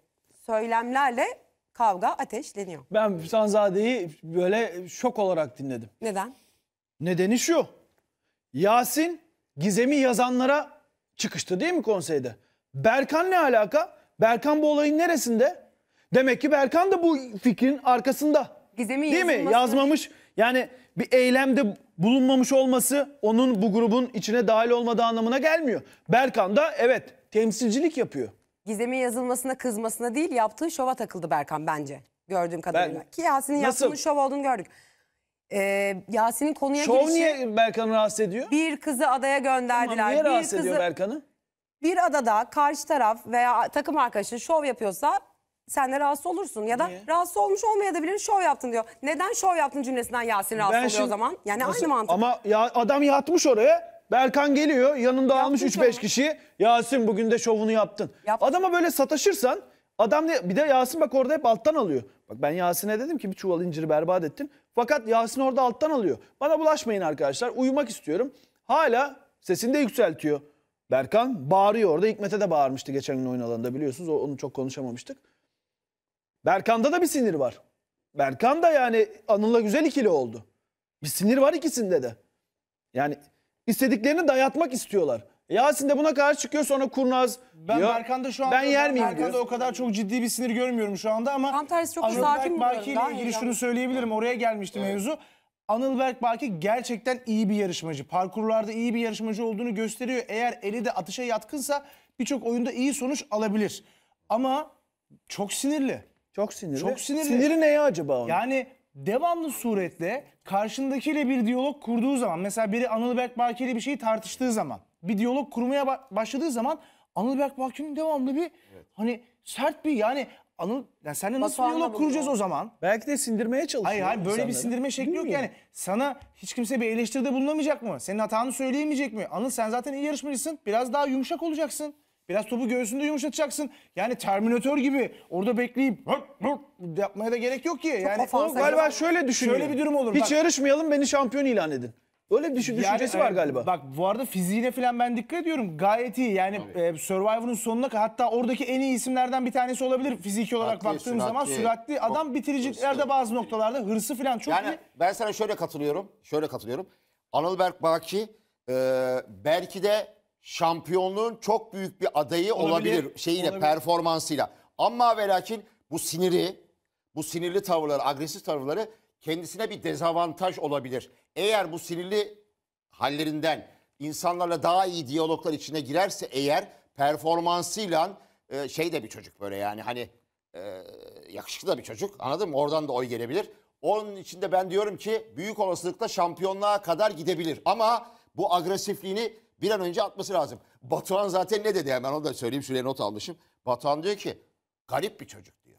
söylemlerle kavga ateşleniyor. Ben Füsanzade'yi böyle şok olarak dinledim. Neden? Nedeni şu. Yasin Gizem'i yazanlara çıkıştı değil mi konseyde? Berkan ne alaka? Berkan bu olayın neresinde? Demek ki Berkan da bu fikrin arkasında. gizemi Değil mi? Yazmamış. Yani bir eylemde bulunmamış olması onun bu grubun içine dahil olmadığı anlamına gelmiyor. Berkan da evet temsilcilik yapıyor. Gizem'in yazılmasına kızmasına değil yaptığı şova takıldı Berkan bence. Gördüğüm kadarıyla. Ben- Ki Yasin'in Nasıl? yaptığının şov olduğunu gördük. Ee, Yasin'in konuya Şov girişi niye Berkan'ı rahatsız ediyor? bir kızı adaya gönderdiler. Tamam, niye bir kızı ediyor Berkan'ı? bir adada karşı taraf veya takım arkadaşı şov yapıyorsa sen de rahatsız olursun ya da Niye? rahatsız olmuş olmayabilir şov yaptın diyor. Neden şov yaptın cümlesinden Yasin rahatsız Ben oluyor o zaman? Yani aynı mantık. Ama ya adam yatmış oraya. Berkan geliyor yanında almış Yapmış 3-5 kişiyi. Yasin bugün de şovunu yaptın. Yaptı. Adama böyle sataşırsan adam ne, bir de Yasin bak orada hep alttan alıyor. Bak ben Yasin'e dedim ki bir çuval inciri berbat ettin. Fakat Yasin orada alttan alıyor. Bana bulaşmayın arkadaşlar uyumak istiyorum. Hala sesini de yükseltiyor. Berkan bağırıyor orada. Hikmet'e de bağırmıştı geçen gün oyun alanında biliyorsunuz. O- Onu çok konuşamamıştık. Berkan'da da bir sinir var. Berkan da yani Anıl'la güzel ikili oldu. Bir sinir var ikisinde de. Yani istediklerini dayatmak istiyorlar. Yasin de buna karşı çıkıyor sonra kurnaz. Ben diyor, Berkan'da şu an ben yer miyim Berkan'da diyor. o kadar çok ciddi bir sinir görmüyorum şu anda ama Tam tersi çok Anıl Berk Baki ile ilgili şunu söyleyebilirim. Oraya gelmişti evet. mevzu. Anıl Berk Baki gerçekten iyi bir yarışmacı. Parkurlarda iyi bir yarışmacı olduğunu gösteriyor. Eğer eli de atışa yatkınsa birçok oyunda iyi sonuç alabilir. Ama çok sinirli. Çok sinirli. Çok sinirli. Siniri ne ya acaba onun? Yani devamlı suretle karşındakiyle bir diyalog kurduğu zaman mesela biri Anıl Berkbaki ile bir şeyi tartıştığı zaman bir diyalog kurmaya başladığı zaman Anıl Berk Bakir'in devamlı bir evet. hani sert bir yani Anıl yani seninle nasıl Batuhan'la diyalog kuracağız o zaman? Belki de sindirmeye çalışıyor. Hayır hayır böyle bir sindirme şekli Değil yok mi? yani. Sana hiç kimse bir eleştiride bulunamayacak mı? Senin hatanı söyleyemeyecek mi? Anıl sen zaten iyi yarışmacısın. Biraz daha yumuşak olacaksın. Biraz topu göğsünde yumuşatacaksın. Yani terminator gibi orada bekleyip hırt hırt yapmaya da gerek yok ki. Yani o galiba şöyle düşünüyor. Şöyle bir durum olur. Hiç bak, yarışmayalım beni şampiyon ilan edin. Öyle bir düşün, yani, düşüncesi var e, galiba. Bak bu arada fiziğine falan ben dikkat ediyorum. Gayet iyi. Yani e, Survivor'un sonuna kadar hatta oradaki en iyi isimlerden bir tanesi olabilir fiziki olarak Süratli, baktığım süratli, zaman. Süratli adam bitiricilerde bazı noktalarda hırsı falan çok yani, iyi. Ben sana şöyle katılıyorum. Şöyle katılıyorum. Anıl Berk Baki e, belki de şampiyonluğun çok büyük bir adayı olabilir, olabilir şeyiyle olabilir. performansıyla. Ama ve lakin bu siniri, bu sinirli tavırları, agresif tavırları kendisine bir dezavantaj olabilir. Eğer bu sinirli hallerinden insanlarla daha iyi diyaloglar içine girerse eğer performansıyla e, şey de bir çocuk böyle yani hani e, yakışıklı da bir çocuk anladın mı? Oradan da oy gelebilir. Onun içinde ben diyorum ki büyük olasılıkla şampiyonluğa kadar gidebilir. Ama bu agresifliğini bir an önce atması lazım. Batuhan zaten ne dedi hemen onu da söyleyeyim şuraya not almışım. Batuhan diyor ki garip bir çocuk diyor.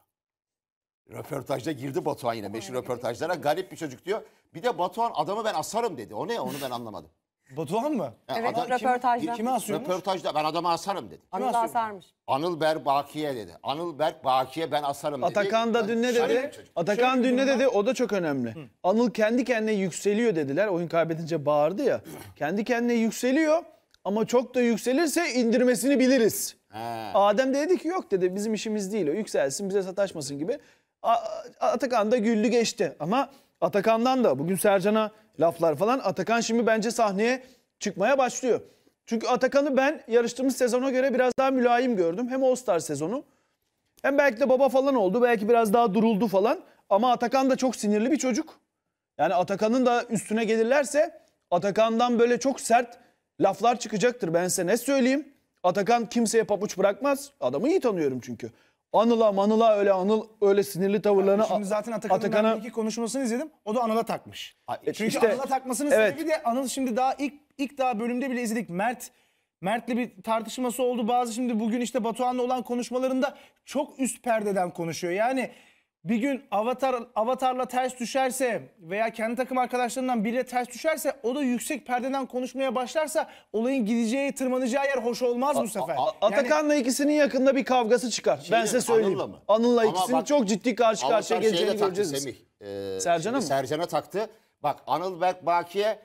Röportajda girdi Batuhan yine meşhur röportajlara garip bir çocuk diyor. Bir de Batuhan adamı ben asarım dedi. O ne onu ben anlamadım. Batuhan mı? Yani Evet, röportajda. Kime asıyormuş? Röportajda ben adama asarım dedi. Anıl asarmış? Anıl Berk Bakiye dedi. Anıl Berk Bakiye ben asarım dedi. Atakan da dün ne dedi? bir Atakan dün ne dedi? O da çok önemli. Anıl kendi kendine yükseliyor dediler. Oyun kaybedince bağırdı ya. kendi kendine yükseliyor ama çok da yükselirse indirmesini biliriz. He. Adem dedi ki yok dedi bizim işimiz değil o yükselsin bize sataşmasın gibi. A- Atakan da güldü geçti ama Atakan'dan da bugün Sercan'a laflar falan. Atakan şimdi bence sahneye çıkmaya başlıyor. Çünkü Atakan'ı ben yarıştığımız sezona göre biraz daha mülayim gördüm. Hem All-Star sezonu hem belki de baba falan oldu. Belki biraz daha duruldu falan. Ama Atakan da çok sinirli bir çocuk. Yani Atakan'ın da üstüne gelirlerse Atakan'dan böyle çok sert laflar çıkacaktır. Ben size ne söyleyeyim? Atakan kimseye papuç bırakmaz. Adamı iyi tanıyorum çünkü. Anıl'a manıla öyle Anıl öyle sinirli tavırlarına Şimdi zaten Atakan'ın Atakan'a- ben iki konuşmasını izledim. O da Anıl'a takmış. E, Çünkü işte- Anıl'a takmasının evet. sebebi de Anıl şimdi daha ilk ilk daha bölümde bile izledik. Mert Mert'le bir tartışması oldu. Bazı şimdi bugün işte Batuhan'la olan konuşmalarında çok üst perdeden konuşuyor. Yani bir gün Avatar Avatar'la ters düşerse veya kendi takım arkadaşlarından biriyle ters düşerse o da yüksek perdeden konuşmaya başlarsa olayın gideceği, tırmanacağı yer hoş olmaz bu sefer. A- A- Atakan'la ikisinin yakında bir kavgası çıkar. Şey ben size söyleyeyim. Anıl'la mı? Anıl'la ikisinin bak, çok ciddi karşı karşıya geleceğini göreceğiz. Ee, Sercan'a mı? Sercan'a taktı. Bak Anıl Berk Baki'ye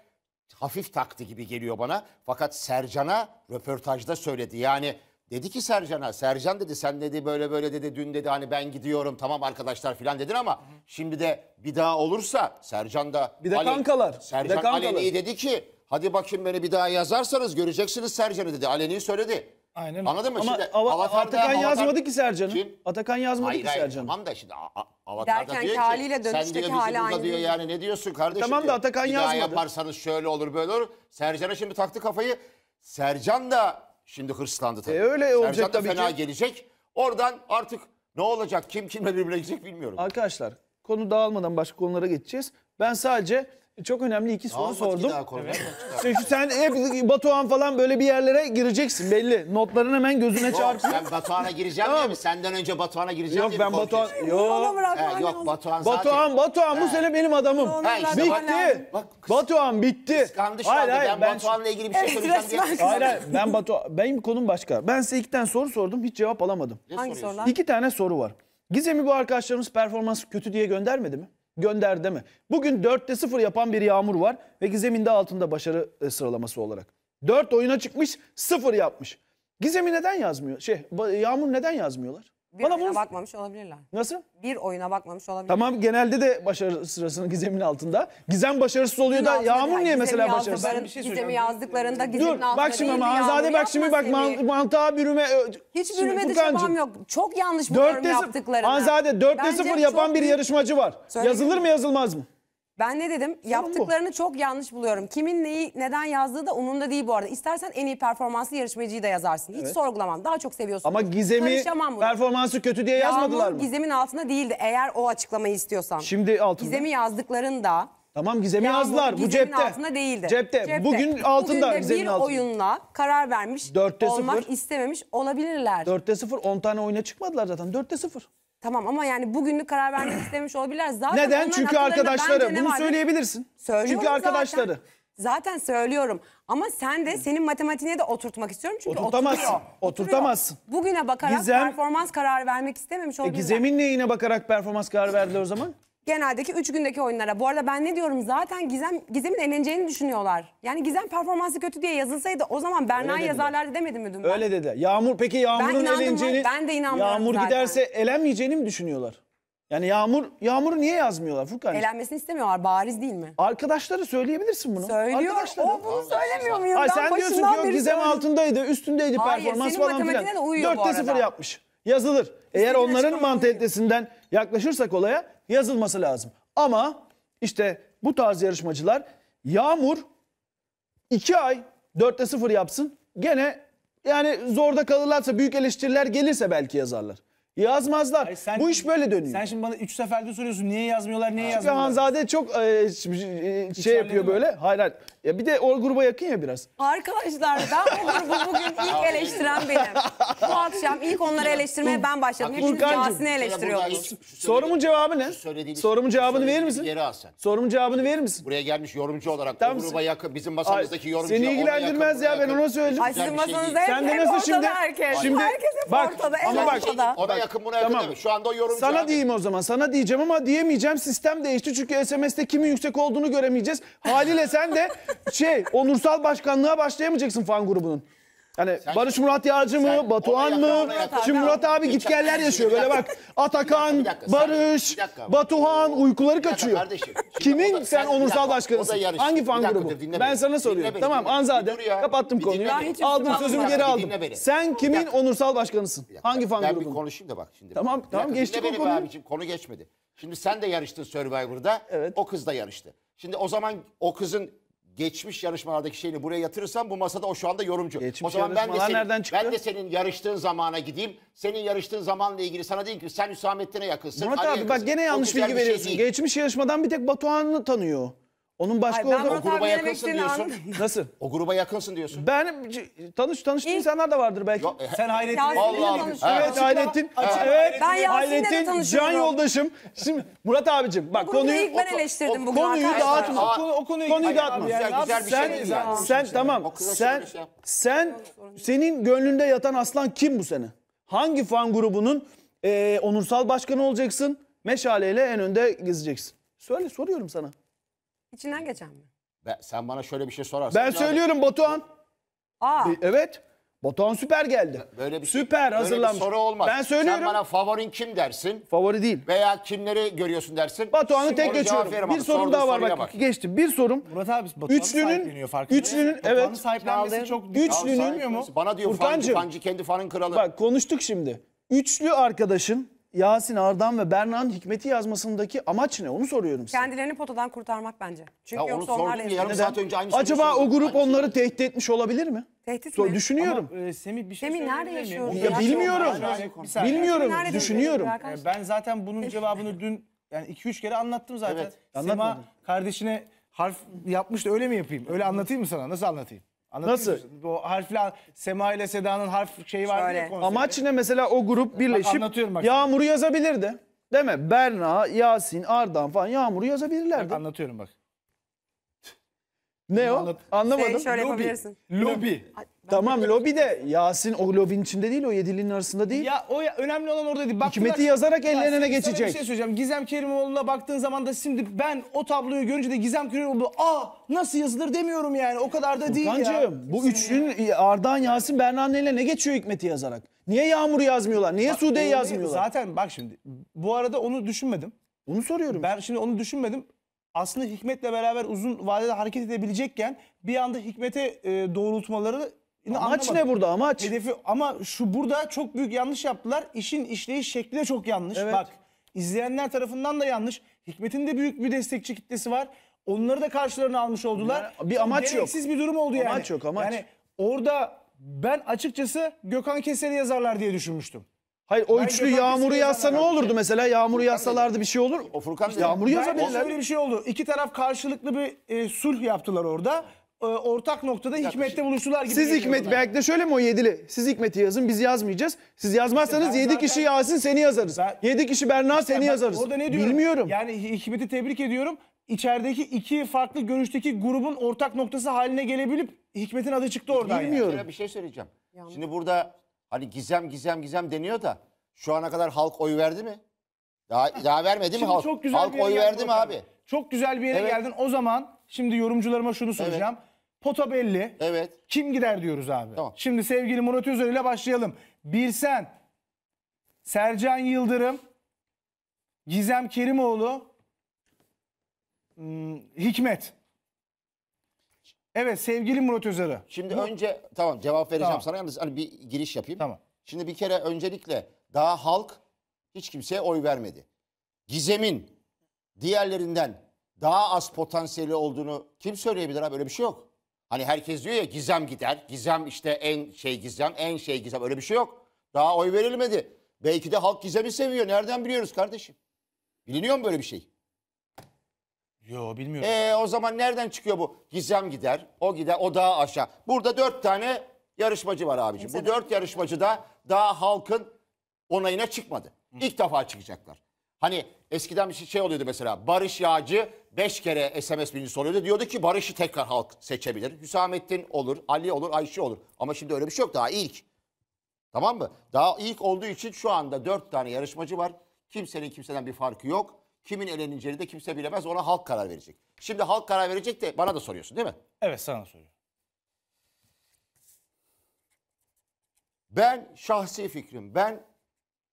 hafif taktı gibi geliyor bana. Fakat Sercan'a röportajda söyledi. Yani Dedi ki Sercan'a, Sercan dedi sen dedi böyle böyle dedi dün dedi hani ben gidiyorum tamam arkadaşlar filan dedin ama şimdi de bir daha olursa Sercan da... Bir de Ale- hani kankalar, bir de kankalar. Aleni'yi dedi ki hadi bakayım beni bir daha yazarsanız göreceksiniz Sercan'ı dedi. Aleni söyledi. Aynen. Anladın mı? Ama Şimdi Ava- Atakan Avatar- yazmadı ki Sercan'ı. Kim? Atakan yazmadı Hayır ki Sercan'ı. tamam da şimdi a- a- diyor ki haliyle sen diyor bizi hali burada aynı diyor yani ne diyorsun kardeşim e, Tamam da diyor. Atakan Bir daha yaparsanız şöyle olur böyle olur. Sercan'a şimdi taktı kafayı. Sercan da Şimdi hırslandı tabii. E öyle olacak Sercan tabii fena ki. gelecek. Oradan artık ne olacak kim kimle birbirine girecek bilmiyorum. Arkadaşlar konu dağılmadan başka konulara geçeceğiz. Ben sadece çok önemli iki soru Almadı sordum. Evet. Sen hep Batuhan falan böyle bir yerlere gireceksin belli. Notların hemen gözüne çarpıyor. Ben Batuhan'a gireceğim tamam. mi? Senden önce Batuhan'a gireceğim Yok ben Batuhan... Yok. He, yok Batuhan zaten. Batuhan, Batuhan bu sene benim adamım. Ha, işte Bitti. Bak, kız- Batuhan bitti. Kıskandı şu Hayır, anda. hayır, Ben, ben- Batuhan'la ilgili bir şey Evet, söyleyeceğim diye. Hayır hayır ben Batuhan... Benim konum başka. Ben size iki tane soru sordum hiç cevap alamadım. Ne Hangi soruyorsun? sorular? İki tane soru var. Gizem'i bu arkadaşlarımız performans kötü diye göndermedi mi? gönderdi mi? Bugün 4'te 0 yapan bir Yağmur var ve zeminde altında başarı e, sıralaması olarak. 4 oyuna çıkmış 0 yapmış. Gizem'i neden yazmıyor? Şey, Yağmur neden yazmıyorlar? Bir Bana oyuna bunu- bakmamış olabilirler. Nasıl? Bir oyuna bakmamış olabilirler? Tamam genelde de başarı sırasının gizemin altında. Gizem başarısız oluyor da Yağmur niye mesela başarısız? Ben bir şey Gizemi yazdıklarında gizemin Dur altında bak şimdi değildi, bak şimdi bak man- mantığa bürüme. ö- Hiç şimdi bürüme Furkancığım, çabam yok. Çok yanlış buluyorum dörtte sı- yaptıklarını. Hanzade 4'te 0 yapan bir yarışmacı var. Söyle. Yazılır mı yazılmaz mı? Ben ne dedim? Sorun Yaptıklarını bu. çok yanlış buluyorum. Kimin neyi neden yazdığı da da değil bu arada. İstersen en iyi performanslı yarışmacıyı da yazarsın. Hiç Evet. sorgulamam. Daha çok seviyorsun. Ama Gizem'i performansı kötü diye yazmadılar Yağmur mı? Gizem'in altında değildi eğer o açıklamayı istiyorsan. Şimdi altında. Gizem'i yazdıklarında Tamam Gizem'i yazdılar. Bu Gizem'in cepte. altında değildi. Cepte. Bugün altında Bugün de Gizem'in bir oyunla karar vermiş Dörtte olmak sıfır. istememiş olabilirler. 4'te 0 10 tane oyuna çıkmadılar zaten. 4'te 0. Tamam ama yani bugünlük karar vermek istemiş olabilirler. Zaten Neden? Çünkü arkadaşları. Bunu var? söyleyebilirsin. Söylüyorum Çünkü arkadaşları. Zaten söylüyorum ama sen de senin matematiğine de oturtmak istiyorum çünkü Oturtamazsın. oturuyor. Oturtamazsın. Bugüne bakarak Gizem- performans kararı vermek istememiş E, olabilirler. Gizem'in neyine bakarak performans kararı verdiler o zaman? Geneldeki 3 gündeki oyunlara. Bu arada ben ne diyorum zaten Gizem Gizem'in eleneceğini düşünüyorlar. Yani Gizem performansı kötü diye yazılsaydı o zaman Berna Öyle dedi. yazarlardı demedim mi dün Öyle dedi. Yağmur peki Ben Yağmur'un Ben mı? eleneceğini... Ben de inanmıyorum Yağmur zaten. giderse elenmeyeceğini mi düşünüyorlar? Yani Yağmur Yağmur'u niye yazmıyorlar Furkan? elenmesini istemiyorlar bariz değil mi? Arkadaşları söyleyebilirsin bunu. Söylüyor. Arkadaşları. O bunu söylemiyor muyum? Ay sen diyorsun ki Gizem söyledim. altındaydı, üstündeydi Hayır, performans falan matematiğine filan. de uyuyor bu 4'te 0 yapmış. Yazılır. Eğer onların açıklamanı- mantalitesinden yaklaşırsak olaya yazılması lazım. Ama işte bu tarz yarışmacılar Yağmur 2 ay 4'te 0 yapsın gene yani zorda kalırlarsa büyük eleştiriler gelirse belki yazarlar. Yazmazlar. Hayır, sen, Bu iş böyle dönüyor. Sen şimdi bana 3 seferde soruyorsun niye yazmıyorlar niye Çünkü yazmıyorlar. Hanzade çok e, e şey İçerleri yapıyor mi? böyle. Hayır hayır. Ya bir de o gruba yakın ya biraz. Arkadaşlar ben o grubu bugün ilk eleştiren benim. Bu akşam ilk onları eleştirmeye ben başladım. Hepiniz Furkancığım. Casin'i Sorumun cevabı ne? Sorumun cevabını verir misin? Geri al sen. Sorumun cevabını verir misin? Buraya gelmiş yorumcu olarak Tamam, gruba yakın bizim masamızdaki yorumcu. Seni ilgilendirmez ya ben yakın. ona söyledim. Ay sizin şey masanızda hep, Sen de nasıl şimdi- herkes. Şimdi- herkes bak, ortada. ama bak- ortada. da yakın buna yakın tamam. deme. Şu anda o yorumcu. Sana abi. diyeyim o zaman. Sana diyeceğim ama diyemeyeceğim. Sistem değişti çünkü SMS'te kimin yüksek olduğunu göremeyeceğiz. Haliyle sen de şey onursal başkanlığa başlayamayacaksın fan grubunun. Yani sen, Barış Murat Yağcı mı, sen, Batuhan mı? Şimdi Murat abi gitgeller yaşıyor böyle bak. Atakan, bir dakika, Barış, bir dakika, Batuhan uykuları kaçıyor. Kardeşim, Kimin da, sen onursal başkanısın? Hangi fan grubu? Dur, ben sana soruyorum. Dinle tamam beni, Anzade ya, kapattım konuyu. Aldım sözümü geri aldım. Sen kimin onursal başkanısın? Hangi fan grubu? Ben bir konuşayım da bak şimdi. Tamam tamam geçtik o konuyu. Konu geçmedi. Şimdi sen de yarıştın Survivor'da. Evet. O kız da yarıştı. Şimdi o zaman o kızın geçmiş yarışmalardaki şeyini buraya yatırırsam bu masada o şu anda yorumcu. Geçmiş o zaman ben de, senin, nereden ben de senin yarıştığın zamana gideyim. Senin yarıştığın zamanla ilgili sana değil ki sen Hüsamettin'e yakınsın. Murat abi yakınsın. bak gene yanlış bilgi şey veriyorsun. Değil. geçmiş yarışmadan bir tek Batuhan'ı tanıyor. Onun başka Hayır, ben O gruba yakınsın için diyorsun. anladım. Nasıl? O gruba yakınsın diyorsun. Ben tanış tanıştığım İlk- insanlar da vardır belki. Yok, e, Sen Hayrettin. Allah Allah abi. Evet Hayrettin. Evet. Ben Hayrettin can yoldaşım. Şimdi Murat abicim bak konuyu konuyu ben eleştirdim bugün konuyu arkadaşlar. dağıtma. Aa, o konuyu, konuyu dağıtma. güzel, güzel bir şey değil sen, sen şey tamam. Sen şey. sen senin gönlünde yatan aslan kim bu sene? Hangi fan grubunun onursal başkanı olacaksın? Meşaleyle en önde gezeceksin. Söyle soruyorum sana. İçinden geçen mi? Ben, sen bana şöyle bir şey sorarsın. Ben söylüyorum Batuhan. Aa. evet. Batuhan süper geldi. Böyle bir şey- süper böyle hazırlanmış. Bir soru olmaz. Ben söylüyorum. Sen bana favorin kim dersin? Favori değil. Veya kimleri görüyorsun dersin? Batuhan'ı tek geçiyorum. Bir abi. sorum daha var bak. bak. Geçti. Bir sorum. Murat abi Batuhan. Üçlü'nün farkında. Üçlünün evet. sahiplenmesi çok Üçlünün mu? Bana diyor Furkancığım, fancı, fancı kendi fanın kralı. Bak konuştuk şimdi. Üçlü arkadaşın Yasin Ardan ve Berna'nın Hikmet'i yazmasındaki amaç ne? Onu soruyorum size. Kendilerini potadan kurtarmak bence. Çünkü Ya onu yoksa onlar sordum ya yarım saat önce aynı soruyu Acaba o grup Aynı onları tehdit etmiş olabilir mi? Tehdit mi? düşünüyorum. Ama, e, Semih bir şey Semih nerede yaşıyor? miyim? Ya Yaşlı bilmiyorum. bilmiyorum. Nerede Düşünüyorum. Arkadaş- e, Ben zaten bunun cevabını dün yani iki üç kere anlattım zaten. Evet. Sema kardeşine harf yapmıştı öyle mi yapayım? Öyle anlatayım mı sana? Nasıl anlatayım? Anlatayım Nasıl? mı? Bu harfli Sema ile Seda'nın harf şeyi var Şöyle. Amaç ne mesela o grup birleşip anlatıyorum bak. Yağmur'u yazabilirdi. Değil mi? Berna, Yasin, Ardan falan Yağmur'u yazabilirlerdi. Anlatıyorum bak. ne o? Anlat- Anlamadım. Seni şey, şöyle yapabilirsin. Lobi. Lobi. Tamam lobi de Yasin o lobinin içinde değil o yedilinin arasında değil. Ya o ya, önemli olan orada değil. Baktılar, Hikmeti yazarak ellerine sana geçecek. bir şey söyleyeceğim. Gizem Kerimoğlu'na baktığın zaman da şimdi ben o tabloyu görünce de Gizem Kerimoğlu aa nasıl yazılır demiyorum yani. O kadar da değil ya. bu üçünün Ardahan Yasin Berna'nın eline ne geçiyor Hikmet'i yazarak? Niye Yağmur yazmıyorlar? Niye Sude yazmıyorlar? Zaten bak şimdi bu arada onu düşünmedim. Onu soruyorum. Ben şimdi onu düşünmedim. Aslında Hikmet'le beraber uzun vadede hareket edebilecekken bir anda Hikmet'e e, doğrultmaları Amaç ne burada amaç? Hedefi ama şu burada çok büyük yanlış yaptılar. İşin işleyiş şekli de çok yanlış. Evet. Bak izleyenler tarafından da yanlış. Hikmet'in de büyük bir destekçi kitlesi var. Onları da karşılarına almış oldular. Ya, bir amaç yok. Gereksiz bir durum oldu amaç yani. Amaç yok amaç. Yani orada ben açıkçası Gökhan Keser'i yazarlar diye düşünmüştüm. Hayır o ben üçlü Gökhan Yağmur'u yazsa ne olurdu mesela? Yağmur'u yazsalardı bir şey olur. O Furkan işte Yağmur'u yazabilirler. bir şey oldu. İki taraf karşılıklı bir e, sulh yaptılar orada. E, ortak noktada hikmette buluştular gibi. Siz Hikmet belki de şöyle mi o yedili? Siz Hikmet'i yazın biz yazmayacağız. Siz yazmazsanız Ben yedi zaten- kişi Yasin seni yazarız. Ben- yedi kişi Berna seni Ben yazarız. Orada ne diyorum? Bilmiyorum. Yani Hikmet'i tebrik ediyorum. İçerideki iki farklı görüşteki grubun ortak noktası haline gelebilip Hikmet'in adı çıktı oradan. Bilmiyorum. Mesela bir şey söyleyeceğim. Şimdi burada hani gizem gizem gizem deniyor da şu ana kadar halk oy verdi mi? Daha, daha vermedi mi halk? çok güzel halk oy verdi mi abi? Çok güzel bir yere Evet. geldin. O zaman şimdi yorumcularıma şunu soracağım. Pota belli. Evet. Kim gider diyoruz abi. Tamam. Şimdi sevgili Murat Özer ile başlayalım. Birsen, Sercan Yıldırım, Gizem Kerimoğlu, hmm, Hikmet. Evet sevgili Murat Özer'e. Şimdi Bu... önce tamam cevap vereceğim tamam. sana yalnız hani bir giriş yapayım. Tamam. Şimdi bir kere öncelikle daha halk hiç kimseye oy vermedi. Gizem'in diğerlerinden daha az potansiyeli olduğunu kim söyleyebilir abi? Öyle bir şey yok. Hani herkes diyor ya gizem gider. Gizem işte en şey gizem, en şey gizem. Öyle bir şey yok. Daha oy verilmedi. Belki de halk gizemi seviyor. Nereden biliyoruz kardeşim? Biliniyor mu böyle bir şey? Yo bilmiyorum. Ee, o zaman nereden çıkıyor bu? Gizem gider, o gider, o daha aşağı. Burada dört tane yarışmacı var abicim. Bu dört yarışmacı da daha halkın onayına çıkmadı. İlk defa çıkacaklar. Hani eskiden bir şey, şey oluyordu mesela Barış Yağcı 5 kere SMS birincisi oluyordu. Diyordu ki Barış'ı tekrar halk seçebilir. Hüsamettin olur, Ali olur, Ayşe olur. Ama şimdi öyle bir şey yok daha ilk. Tamam mı? Daha ilk olduğu için şu anda 4 tane yarışmacı var. Kimsenin kimseden bir farkı yok. Kimin eleneceğini de kimse bilemez. Ona halk karar verecek. Şimdi halk karar verecek de bana da soruyorsun değil mi? Evet sana soruyorum. Ben şahsi fikrim. Ben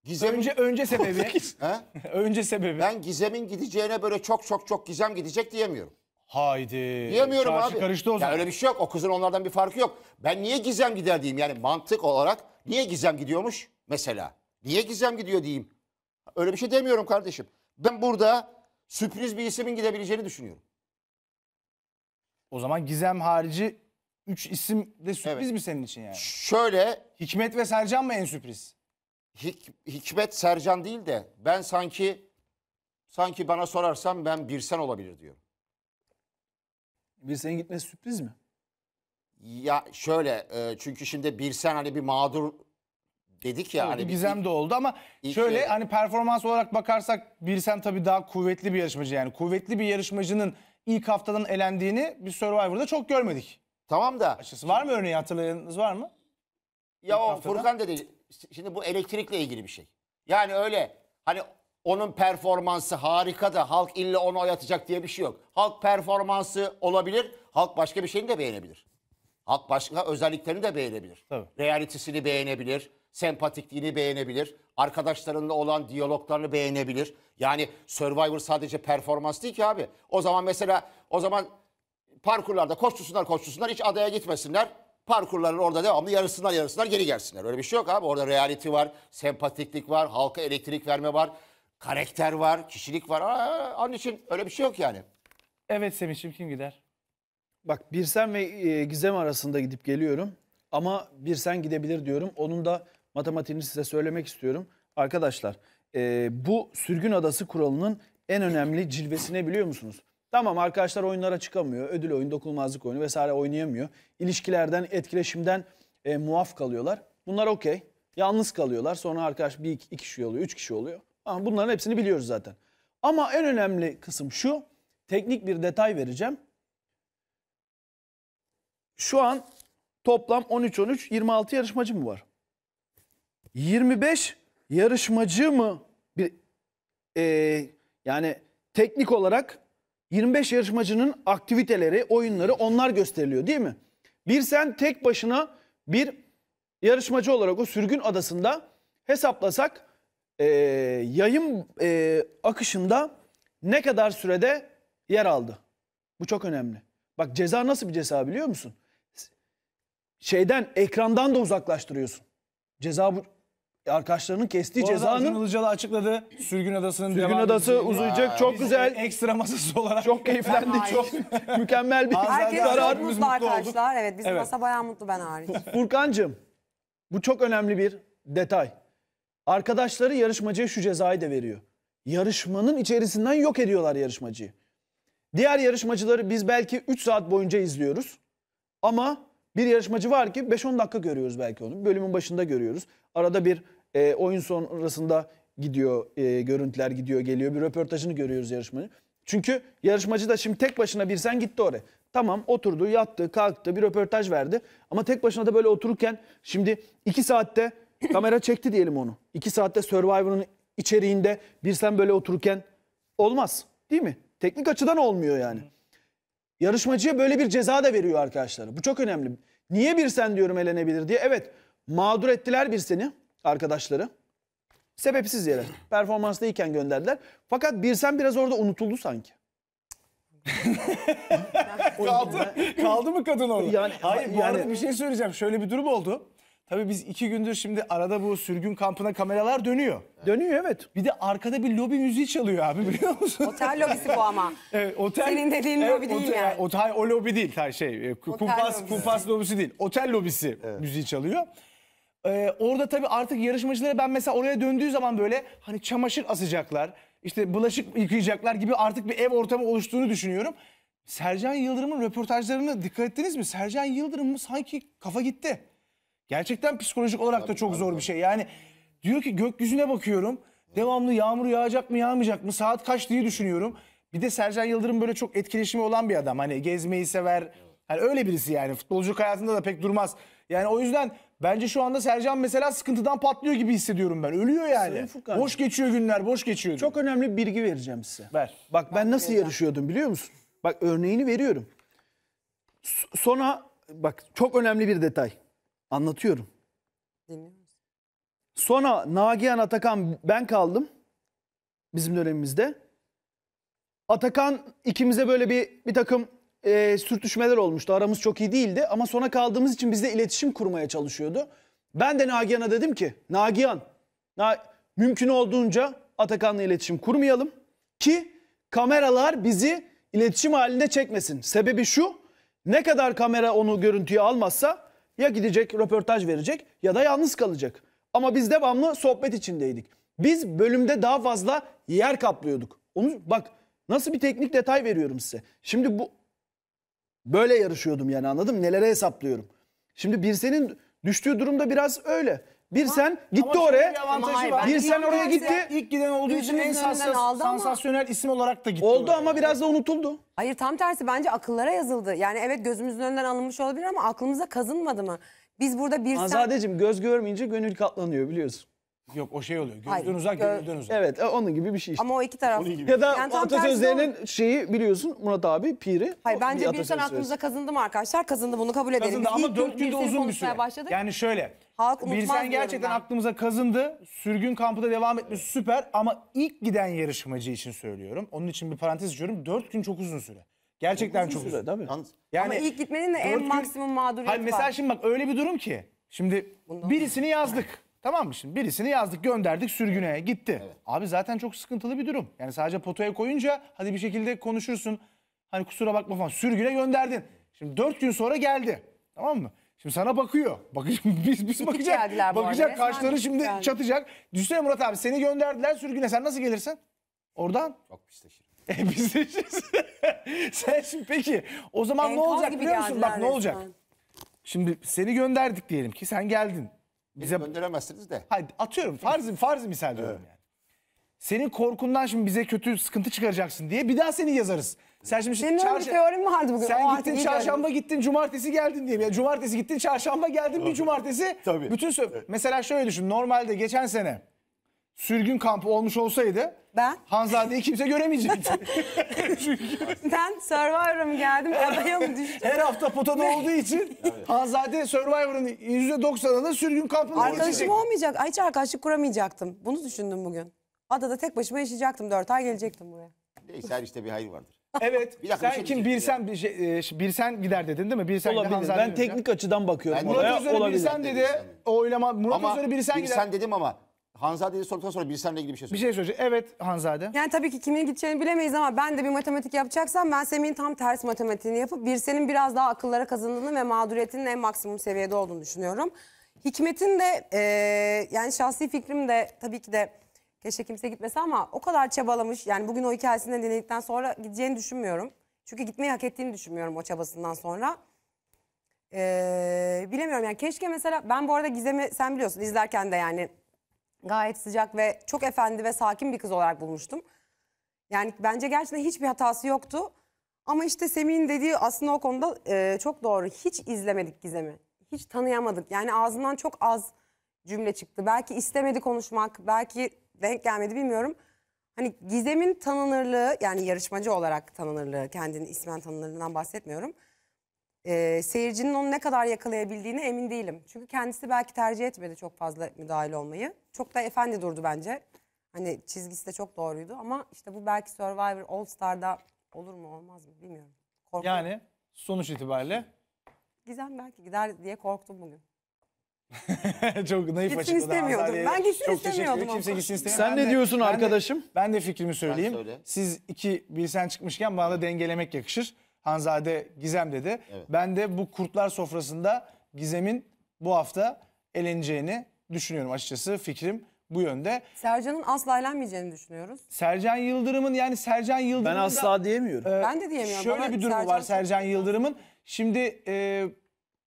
Gizem'in... Önce önce sebebi. ha? önce sebebi. Ben Gizem'in gideceğine böyle çok çok çok Gizem gidecek diyemiyorum. Haydi. Diyemiyorum Çarşı abi. karıştı o zaman. Ya öyle bir şey yok. O kızın onlardan bir farkı yok. Ben niye Gizem gider diyeyim. Yani mantık olarak niye Gizem gidiyormuş mesela. Niye Gizem gidiyor diyeyim. Öyle bir şey demiyorum kardeşim. Ben burada sürpriz bir isimin gidebileceğini düşünüyorum. O zaman Gizem harici 3 isim de sürpriz Evet. mi senin için yani? Şöyle Hikmet ve Sercan mı en sürpriz? Hik, Hikmet Sercan değil de ben sanki sanki bana sorarsan ben Birsen olabilir diyorum. Birsen'in gitmesi sürpriz mi? Ya şöyle e, çünkü şimdi Birsen hani bir mağdur dedik ya. Evet, hani gizem bir, de oldu ama şöyle e, hani performans olarak bakarsak Birsen tabii daha kuvvetli bir yarışmacı yani. Kuvvetli bir yarışmacının ilk haftadan elendiğini bir Survivor'da çok görmedik. Tamam da. Açısı var mı örneği hatırlayanınız var mı? Ya o haftada. Furkan dedi şimdi bu elektrikle ilgili bir şey. Yani öyle hani onun performansı harika da halk illa onu oyatacak diye bir şey yok. Halk performansı olabilir. Halk başka bir şeyini de beğenebilir. Halk başka özelliklerini de beğenebilir. Tabii. Realitesini beğenebilir. Sempatikliğini beğenebilir. Arkadaşlarınla olan diyaloglarını beğenebilir. Yani Survivor sadece performans değil ki abi. O zaman mesela o zaman parkurlarda koştursunlar koştursunlar hiç adaya gitmesinler parkurların orada devamlı yarısından yarısından geri gelsinler. Öyle bir şey yok abi. Orada reality var, sempatiklik var, halka elektrik verme var, karakter var, kişilik var. Aa, onun için öyle bir şey yok yani. Evet Semih'ciğim kim gider? Bak Birsen ve e, Gizem arasında gidip geliyorum. Ama Birsen gidebilir diyorum. Onun da matematiğini size söylemek istiyorum. Arkadaşlar e, bu sürgün adası kuralının en önemli cilvesi biliyor musunuz? Tamam arkadaşlar oyunlara çıkamıyor. Ödül oyun, dokunulmazlık oyunu vesaire oynayamıyor. İlişkilerden, etkileşimden e, muaf kalıyorlar. Bunlar okey. Yalnız kalıyorlar. Sonra arkadaş bir iki, kişi oluyor, üç kişi oluyor. Ama bunların hepsini biliyoruz zaten. Ama en önemli kısım şu. Teknik bir detay vereceğim. Şu an toplam 13-13, 26 yarışmacı mı var? 25 yarışmacı mı? Bir, e, yani teknik olarak 25 yarışmacının aktiviteleri, oyunları onlar gösteriliyor değil mi? Bir sen tek başına bir yarışmacı olarak o sürgün adasında hesaplasak e, yayın e, akışında ne kadar sürede yer aldı? Bu çok önemli. Bak ceza nasıl bir ceza biliyor musun? Şeyden ekrandan da uzaklaştırıyorsun. Ceza bu arkadaşlarının kestiği cezanın Ilıcalı açıkladı. Sürgün Adası'nın Sürgün devamı Adası için- uzayacak. Çok Biz güzel. Ekstra masası olarak. Çok keyiflendi Çok mükemmel bir Herkes karar. çok mutlu mutlu arkadaşlar. Evet bizim Evet. masa bayağı mutlu ben hariç. Furkancığım bu çok önemli bir detay. Arkadaşları yarışmacıya şu cezayı da veriyor. Yarışmanın içerisinden yok ediyorlar yarışmacıyı. Diğer yarışmacıları biz belki 3 saat boyunca izliyoruz. Ama bir yarışmacı var ki 5-10 dakika görüyoruz belki onu. Bölümün başında görüyoruz. Arada bir e, oyun sonrasında gidiyor, e, görüntüler gidiyor, geliyor. Bir röportajını görüyoruz yarışmacı. Çünkü yarışmacı da şimdi tek başına bir sen gitti oraya. Tamam oturdu, yattı, kalktı, bir röportaj verdi. Ama tek başına da böyle otururken şimdi iki saatte kamera çekti diyelim onu. İki saatte Survivor'un içeriğinde bir sen böyle otururken olmaz değil mi? Teknik açıdan olmuyor yani. Yarışmacıya böyle bir ceza da veriyor arkadaşlar. Bu çok önemli. Niye bir sen diyorum elenebilir diye. Evet mağdur ettiler bir seni arkadaşları. Sebepsiz yere. Performanstayken gönderdiler. Fakat Birsen biraz orada unutuldu sanki. kaldı, kaldı mı kadın orada? Yani, Hayır bu yani... arada bir şey söyleyeceğim. Şöyle bir durum oldu. Tabii biz iki gündür şimdi arada bu sürgün kampına kameralar dönüyor. Dönüyor evet. Bir de arkada bir lobi müziği çalıyor abi biliyor musun? Otel lobisi bu ama. Evet otel. Senin dediğin evet, lobi değil otel, yani. Otel, o lobi değil. Hayır şey e, kumpas, lobisi. kumpas lobisi değil. Otel lobisi evet. müziği çalıyor. Ee, orada tabii artık yarışmacıları ben mesela oraya döndüğü zaman böyle hani çamaşır asacaklar, işte bulaşık yıkayacaklar gibi artık bir ev ortamı oluştuğunu düşünüyorum. Sercan Yıldırım'ın röportajlarını dikkat ettiniz mi? Sercan Yıldırım'ın sanki kafa gitti. Gerçekten psikolojik olarak da çok zor bir şey. Yani diyor ki gökyüzüne bakıyorum. Devamlı yağmur yağacak mı yağmayacak mı? Saat kaç diye düşünüyorum. Bir de Sercan Yıldırım böyle çok etkileşimi olan bir adam. Hani gezmeyi sever. Hani öyle birisi yani. Futbolculuk hayatında da pek durmaz. Yani o yüzden Bence şu anda Sercan mesela sıkıntıdan patlıyor gibi hissediyorum ben. Ölüyor yani. Boş geçiyor günler, boş geçiyor. Çok önemli bir bilgi vereceğim size. Ver. Bak ben nasıl yarışıyordum biliyor musun? Bak örneğini veriyorum. S- Sona bak çok önemli bir detay. Anlatıyorum. Dinliyor musun? Sonra Nagihan Atakan ben kaldım. Bizim dönemimizde. Atakan ikimize böyle bir bir takım e, sürtüşmeler olmuştu. Aramız çok iyi değildi ama sona kaldığımız için bizle iletişim kurmaya çalışıyordu. Ben de Nagihan'a dedim ki Nagihan na mümkün olduğunca Atakan'la iletişim kurmayalım ki kameralar bizi iletişim halinde çekmesin. Sebebi şu ne kadar kamera onu görüntüye almazsa ya gidecek röportaj verecek ya da yalnız kalacak. Ama biz devamlı sohbet içindeydik. Biz bölümde daha fazla yer kaplıyorduk. Onu bak nasıl bir teknik detay veriyorum size. Şimdi bu Böyle yarışıyordum yani anladım nelere hesaplıyorum. Şimdi bir senin düştüğü durumda biraz öyle. Bir Ama- sen gitti Ama oraya. bir hayır, Bir sen oraya gitti. giden- İlk giden olduğu için en önünden ama- sansasyonel isim olarak da gitti. Oldu oraya. ama biraz da unutuldu. Hayır tam tersi bence akıllara yazıldı. Yani evet gözümüzün önünden alınmış olabilir ama aklımıza kazınmadı mı? Biz burada bir sen... Azadeciğim göz görmeyince gönül katlanıyor biliyorsun. Yok o şey oluyor. Gözden Hayır, uzak, gö- uzak. Evet e, onun gibi bir şey işte. Ama o iki taraf. ya da Yani tam atasözlerinin şeyi biliyorsun Murat abi piri. Hayır bence bir Birsen aklımıza kazındı mı arkadaşlar? Kazındı bunu kabul edelim. Kazındı ama dört gün 4 günde uzun bir süre. Başladık. Yani şöyle. Halk unutmaz Birsen gerçekten ben. aklımıza kazındı. Sürgün kampında devam etmesi süper ama ilk giden yarışmacı için söylüyorum. Onun için bir parantez açıyorum. dört gün çok uzun süre. Gerçekten çok uzun. Süre, değil mi? Yani Ama ilk gitmenin de en gün- maksimum mağduriyeti Hayır, mesela şimdi bak öyle bir durum ki. Şimdi birisini yazdık. Tamam mı şimdi? Birisini yazdık gönderdik sürgüne gitti. Evet. Abi zaten çok sıkıntılı bir durum. Yani sadece potaya koyunca hadi bir şekilde konuşursun. Hani kusura bakma falan sürgüne gönderdin. Şimdi dört gün sonra geldi. Tamam mı? Şimdi sana bakıyor. Bakış, biz, biz bakacak. Bakacak kaşları şimdi yani. çatacak. Düşünsene Murat abi seni gönderdiler sürgüne. Sen nasıl gelirsin? Oradan? Çok pisleşirim. E pisleşirsin. Sen şimdi peki o zaman Enkaz ne olacak biliyor musun? Bak ne olacak? Şimdi seni gönderdik diyelim ki sen geldin bize gönderemezsiniz de. Hayır, atıyorum farz farz misal diyorum evet. yani. Senin korkundan şimdi bize kötü sıkıntı çıkaracaksın diye bir daha seni yazarız. Sen şimdi Benim çarş... bir teorim vardı bugün. Sen o gittin çarşamba gördüm. gittin cumartesi geldin diye. Yani cumartesi gittin çarşamba geldin bir cumartesi. Tabii. Bütün sö- evet. Mesela şöyle düşün normalde geçen sene sürgün kampı olmuş olsaydı ben? Hanzade'yi kimse göremeyecekti. ben Survivor'a geldim? Adaya mı düştüm? Her hafta potada olduğu için Hanzade Survivor'ın %90'ını sürgün kampında olacak. Arkadaşım olmayacak. Hiç arkadaşlık kuramayacaktım. Bunu düşündüm bugün. Adada tek başıma yaşayacaktım. Dört ay gelecektim buraya. Neyse her işte bir hayır vardır. Evet. Bir sen bir şey kim Birsen bir şey, e, Birsen gider dedin değil mi? Birsen Olabilir. Ben teknik açıdan bakıyorum. Ben Murat olaya. Özer'e Birsen dedi. Oylama Murat Özer'e Birsen gider. Birsen dedim ama Hanzade'yi sorduktan sonra Bilsem'le ilgili bir şey Bir şey söyleyeceğim. Evet Hanzade. Yani tabii ki kimin gideceğini bilemeyiz ama ben de bir matematik yapacaksam ben Semih'in tam ters matematiğini yapıp Birsen'in biraz daha akıllara kazandığını ve mağduriyetinin en maksimum seviyede olduğunu düşünüyorum. Hikmet'in de e, yani şahsi fikrim de tabii ki de keşke kimse gitmese ama o kadar çabalamış. Yani bugün o hikayesinden dinledikten sonra gideceğini düşünmüyorum. Çünkü gitmeyi hak ettiğini düşünmüyorum o çabasından sonra. Ee, bilemiyorum yani keşke mesela ben bu arada Gizem'i sen biliyorsun izlerken de yani gayet sıcak ve çok efendi ve sakin bir kız olarak bulmuştum. Yani bence gerçekten hiçbir hatası yoktu. Ama işte Semih'in dediği aslında o konuda e, çok doğru. Hiç izlemedik Gizem'i. Hiç tanıyamadık. Yani ağzından çok az cümle çıktı. Belki istemedi konuşmak, belki denk gelmedi bilmiyorum. Hani Gizem'in tanınırlığı yani yarışmacı olarak tanınırlığı, kendini ismen tanınırlığından bahsetmiyorum e, seyircinin onu ne kadar yakalayabildiğine emin değilim. Çünkü kendisi belki tercih etmedi çok fazla müdahil olmayı. Çok da efendi durdu bence. Hani çizgisi de çok doğruydu ama işte bu belki Survivor All Star'da olur mu olmaz mı bilmiyorum. Korktum. Yani sonuç itibariyle Gizem belki gider diye korktum bugün. çok naif Gitsin açıkladı istemiyordum. Hanzade. Ben gitsin Çok istemiyordum. Kimse gitsin istemiyor. Sen Ben ne de- diyorsun ben de- arkadaşım? Ben de fikrimi söyleyeyim. söyle. Siz iki bilsen çıkmışken bana da dengelemek yakışır. Hanzade Gizem dedi. Evet. Ben de bu kurtlar sofrasında Gizem'in bu hafta eleneceğini düşünüyorum açıkçası. Fikrim bu yönde. Sercan'ın asla elenmeyeceğini düşünüyoruz. Sercan Yıldırım'ın yani Sercan Ben Yıldırım'ın da- asla diyemiyorum. Ee, Ben de diyemiyorum. Şöyle bir durum var Sercan Yıldırım'ın. Şimdi e,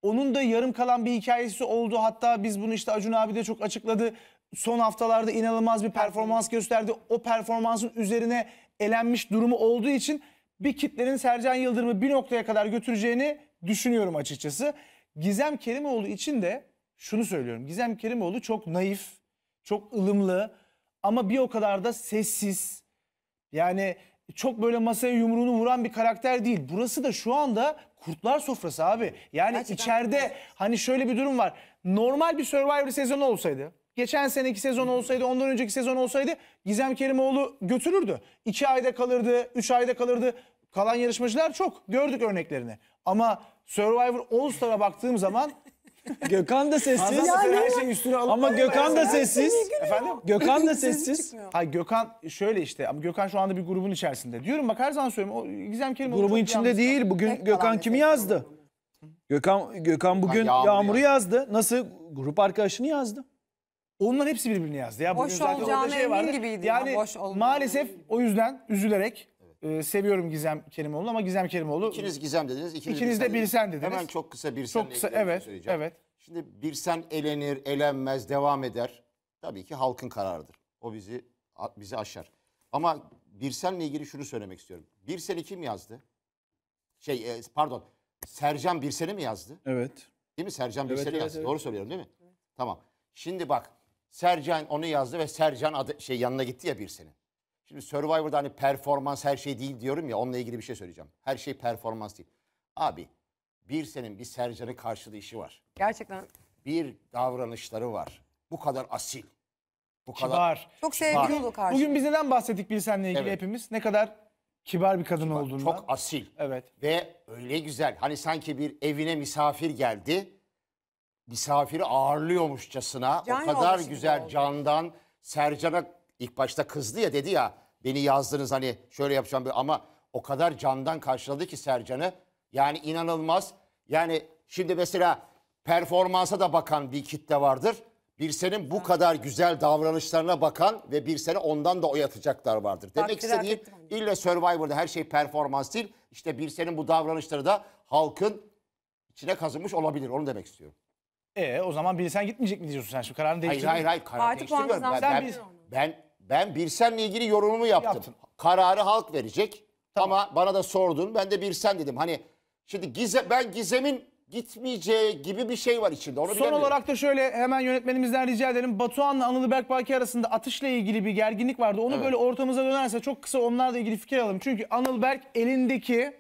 onun da yarım kalan bir hikayesi oldu. Hatta biz bunu işte Acun abi de çok açıkladı. Son haftalarda inanılmaz bir performans gösterdi. O performansın üzerine elenmiş durumu olduğu için bir kitlenin Sercan Yıldırım'ı bir noktaya kadar götüreceğini düşünüyorum açıkçası. Gizem Kerimoğlu için de şunu söylüyorum. Gizem Kerimoğlu çok naif, çok ılımlı ama bir o kadar da sessiz. Yani çok böyle masaya yumruğunu vuran bir karakter değil. Burası da şu anda kurtlar sofrası abi. Yani Gerçekten içeride kurtlar. hani şöyle bir durum var. Normal bir Survivor sezonu olsaydı, geçen seneki sezon olsaydı, ondan önceki sezon olsaydı Gizem Kerimoğlu götürürdü. İki ayda kalırdı, üç ayda kalırdı kalan yarışmacılar çok. Gördük örneklerini. Ama Survivor All Star'a baktığım zaman Gökhan da sessiz. Ya her şeyin üstüne alıp Ama Gökhan da sessiz. Efendim? Gökhan da sessiz. Ay Gökhan şöyle işte ama Gökhan şu anda bir grubun içerisinde. Diyorum bak her zaman söylüyorum. O Gizem Kerim Grubun içinde değil. Bugün Tek Gökhan kalan kimi yazdı? Gökhan Gökhan bugün Yağmur'u Yağmur'u yazdı. Nasıl grup arkadaşını yazdı. Onlar hepsi birbirini yazdı. Ya Boş olacağına şey emin gibiydi ya, Yani boş maalesef o yüzden üzülerek ee, seviyorum Gizem Kerimoğlu ama Gizem Kerimoğlu... İkiniz Gizem dediniz. İkiniz, ikiniz de Birsen dediniz. Hemen çok kısa Birsen'le çok kısa, şey evet, söyleyeceğim. Evet. Şimdi Birsen elenir, elenmez, devam eder. Tabii ki halkın kararıdır. O bizi bizi aşar. Ama Birsen'le ilgili şunu söylemek istiyorum. Birsen'i kim yazdı? Şey e, pardon Sercan Birsen'i mi yazdı? Evet. Değil mi? Sercan Birsen'i evet, yazdı. Evet, Doğru söylüyorum değil mi? Evet. Tamam. Şimdi bak Sercan onu yazdı ve Sercan adı, şey yanına gitti ya Birsen'in. Şimdi Survivor'da hani performans her şey değil diyorum ya onunla ilgili bir şey söyleyeceğim. Her şey performans değil. Abi bir senin bir Sercan'ın karşılığı işi var. Gerçekten. Bir davranışları var. Bu kadar asil. Bu kadar Kibar. Çok sevgili oldu karşı. Bugün biz neden bahsettik bir seninle ilgili Evet. hepimiz? Ne kadar kibar bir kadın olduğundan. çok asil. Evet. Ve öyle güzel. Hani sanki bir evine misafir geldi. Misafiri ağırlıyormuşçasına Can o kadar güzel candan Sercan'a ilk başta kızdı ya dedi ya beni yazdınız hani şöyle yapacağım ama o kadar candan karşıladı ki Sercan'ı. Yani inanılmaz. Yani şimdi mesela performansa da bakan bir kitle vardır. Bir senin bu kadar güzel davranışlarına bakan ve bir sene ondan da oy atacaklar vardır. Demek Takdir istediğim illa Survivor'da her şey performans değil. İşte bir senin bu davranışları da halkın içine kazınmış olabilir. Onu demek istiyorum. E o zaman bir sen gitmeyecek mi diyorsun sen şu kararını Hayır hayır hayır karar Artık değiştirmiyorum. Ben, ben, ben ben Birsen'le ilgili yorumumu yaptım. Yaptın. Kararı halk verecek. Tamam. Ama bana da sordun. Ben de Birsen dedim. Hani şimdi Gizem, ben Gizem'in gitmeyeceği gibi bir şey var içinde. Onu Son olarak da şöyle hemen yönetmenimizden rica edelim. Batuhan'la Anıl Berkbaki arasında atışla ilgili bir gerginlik vardı. Onu evet. böyle ortamıza dönerse çok kısa onlarla ilgili fikir alalım. Çünkü Anıl Berk elindeki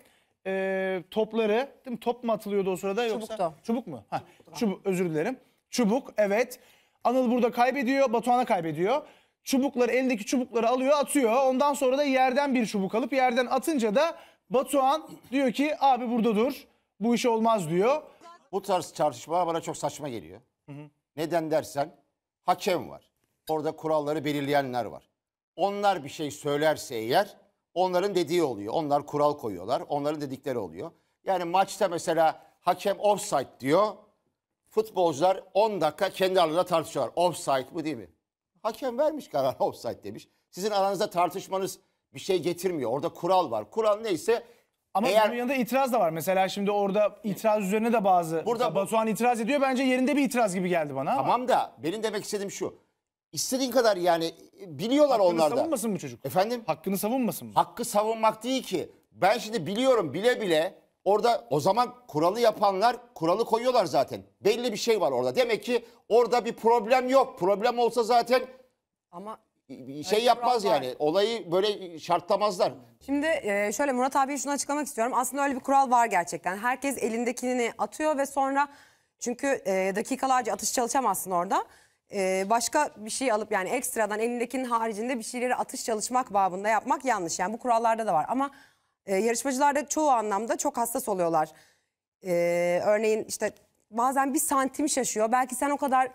e, topları, değil mi? top mu atılıyordu o sırada Çubukta. yoksa? Çubukta. Çubuk mu? Ha, çubuk, özür dilerim. Çubuk, evet. Anıl burada kaybediyor, Batuhan'a kaybediyor çubukları eldeki çubukları alıyor atıyor. Ondan sonra da yerden bir çubuk alıp yerden atınca da Batuhan diyor ki abi burada dur bu iş olmaz diyor. Bu tarz çarpışmalar bana çok saçma geliyor. Hı hı. Neden dersen hakem var. Orada kuralları belirleyenler var. Onlar bir şey söylerse eğer onların dediği oluyor. Onlar kural koyuyorlar. Onların dedikleri oluyor. Yani maçta mesela hakem offside diyor. Futbolcular 10 dakika kendi aralarında tartışıyorlar. Offside mı değil mi? Hakem vermiş kararı offside demiş. Sizin aranızda tartışmanız bir şey getirmiyor. Orada kural var. Kural neyse ama Eğer... bunun yanında itiraz da var. Mesela şimdi orada itiraz üzerine de bazı Burada Batuhan itiraz ediyor. Bence yerinde bir itiraz gibi geldi bana. Tamam ama. da benim demek istediğim şu. İstediğin kadar yani biliyorlar onlar da. Hakkını savunmasın bu çocuk. Efendim? Hakkını savunmasın mı? Hakkı savunmak değil ki. Ben şimdi biliyorum bile bile Orada o zaman kuralı yapanlar kuralı koyuyorlar zaten. Belli bir şey var orada. Demek ki orada bir problem yok. Problem olsa zaten ama şey evet, yapmaz yani. Var. Olayı böyle şartlamazlar. Şimdi e, şöyle Murat abi şunu açıklamak istiyorum. Aslında öyle bir kural var gerçekten. Herkes elindekini atıyor ve sonra çünkü e, dakikalarca atış çalışamazsın orada. E, başka bir şey alıp yani ekstradan elindekinin haricinde bir şeyleri atış çalışmak babında yapmak yanlış. Yani bu kurallarda da var ama e, yarışmacılar da çoğu anlamda çok hassas oluyorlar. E, örneğin işte bazen bir santim şaşıyor. Belki sen o kadar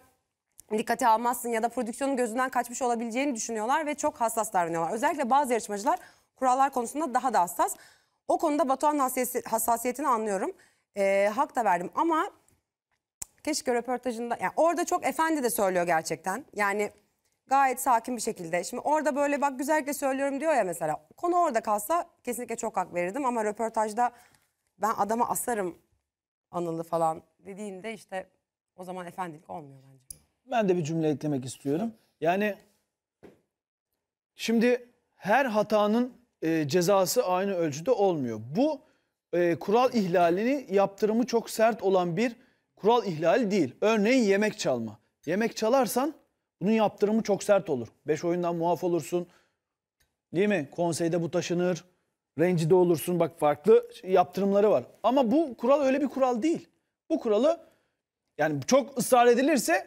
dikkate almazsın ya da prodüksiyonun gözünden kaçmış olabileceğini düşünüyorlar ve çok hassas davranıyorlar. Özellikle bazı yarışmacılar kurallar konusunda daha da hassas. O konuda Batuhan hassasiyetini anlıyorum. E, hak da verdim ama keşke röportajında yani orada çok efendi de söylüyor gerçekten. Yani Gayet sakin bir şekilde. Şimdi orada böyle bak güzellikle söylüyorum diyor ya mesela. Konu orada kalsa kesinlikle çok hak verirdim ama röportajda ben adama asarım anılı falan dediğinde işte o zaman efendilik olmuyor bence. Ben de bir cümle eklemek istiyorum. Yani şimdi her hatanın e, cezası aynı ölçüde olmuyor. Bu e, kural ihlalini yaptırımı çok sert olan bir kural ihlali değil. Örneğin yemek çalma. Yemek çalarsan bunun yaptırımı çok sert olur. 5 oyundan muaf olursun. Değil mi? Konseyde bu taşınır. Rencide olursun. Bak farklı yaptırımları var. Ama bu kural öyle bir kural değil. Bu kuralı yani çok ısrar edilirse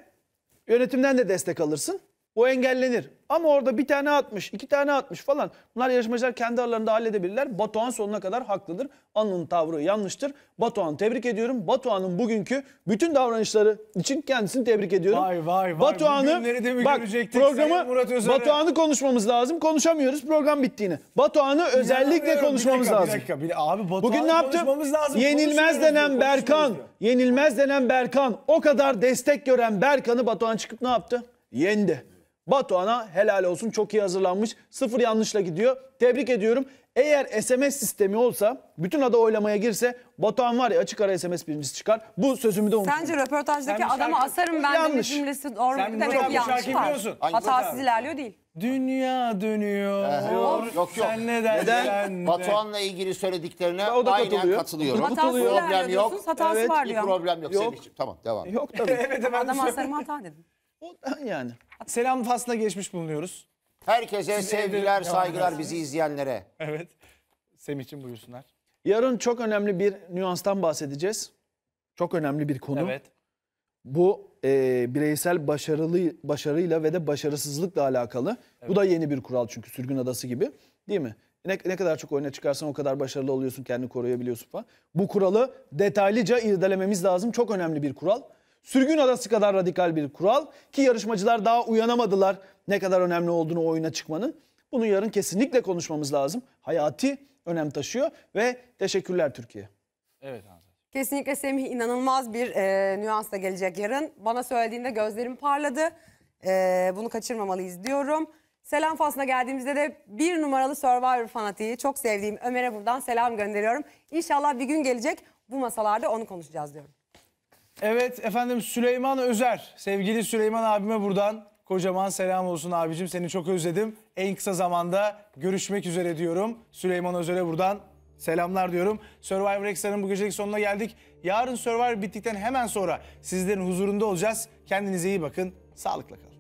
yönetimden de destek alırsın. O engellenir. Ama orada bir tane atmış, iki tane atmış falan. Bunlar yarışmacılar kendi aralarında halledebilirler. Batuhan sonuna kadar haklıdır. Anlı'nın tavrı yanlıştır. Batuhan tebrik ediyorum. Batuhan'ın bugünkü bütün davranışları için kendisini tebrik ediyorum. Vay vay vay. Batuhan'ı bak programı Batuhan'ı konuşmamız lazım. Konuşamıyoruz program bittiğini. Batuhan'ı özellikle konuşmamız bir dakika, lazım. Bir dakika, bir dakika. Bugün ne yaptım? Lazım. Yenilmez denen Berkan, yenilmez denen Berkan o kadar destek gören Berkan'ı Batuhan çıkıp ne yaptı? Yendi. Batuhan'a helal olsun çok iyi hazırlanmış. Sıfır yanlışla gidiyor. Tebrik ediyorum. Eğer SMS sistemi olsa bütün ada oylamaya girse Batuhan var ya açık ara SMS birincisi çıkar. Bu sözümü de unutma. Sence röportajdaki Sen adama şarkı- asarım ben de bir Yanlış. cümlesi doğru Sen demek Murat ki bu yanlış şarkıyı var. biliyorsun. Hangi Hatasız Murat? ilerliyor değil. Dünya dönüyor. Yok, yok, yok. Sen ne dersen de. Batuhan'la ilgili söylediklerine O da aynen katılıyor. katılıyorum. Hatasız Hatası oluyor. ilerliyor Problem yok. diyorsunuz, hatası Evet, var Bir diyor. problem yok, Yok. Semih'ciğim. Tamam devam. Yok tabii. Evet hemen Adam asarım hata dedim. Ondan yani. Selam faslına geçmiş bulunuyoruz. Herkese Siz sevgiler, saygılar bizi izleyenlere. Evet. için buyursunlar. Yarın çok önemli bir nüanstan bahsedeceğiz. Çok önemli bir konu. Evet. Bu e, bireysel başarılı başarıyla ve de başarısızlıkla alakalı. Evet. Bu da yeni bir kural çünkü sürgün adası gibi. Değil mi? Ne, ne kadar çok oyuna çıkarsan o kadar başarılı oluyorsun, kendini koruyabiliyorsun falan. Bu kuralı detaylıca irdelememiz lazım. Çok önemli bir kural. Sürgün adası kadar radikal bir kural ki yarışmacılar daha uyanamadılar ne kadar önemli olduğunu oyuna çıkmanın. Bunu yarın kesinlikle konuşmamız lazım. Hayati önem taşıyor ve teşekkürler Türkiye. Evet abi. Kesinlikle Semih inanılmaz bir e, nüansla gelecek yarın. Bana söylediğinde gözlerim parladı. E, bunu kaçırmamalıyız diyorum. Selam faslına geldiğimizde de bir numaralı Survivor fanatiği çok sevdiğim Ömer'e buradan selam gönderiyorum. İnşallah bir gün gelecek bu masalarda onu konuşacağız diyorum. Evet efendim Süleyman Özer. Sevgili Süleyman abime buradan kocaman selam olsun abicim. Seni çok özledim. En kısa zamanda görüşmek üzere diyorum. Süleyman Özer'e buradan selamlar diyorum. Survivor Extra'nın bu gecelik sonuna geldik. Yarın Survivor bittikten hemen sonra sizlerin huzurunda olacağız. Kendinize iyi bakın. Sağlıkla kalın.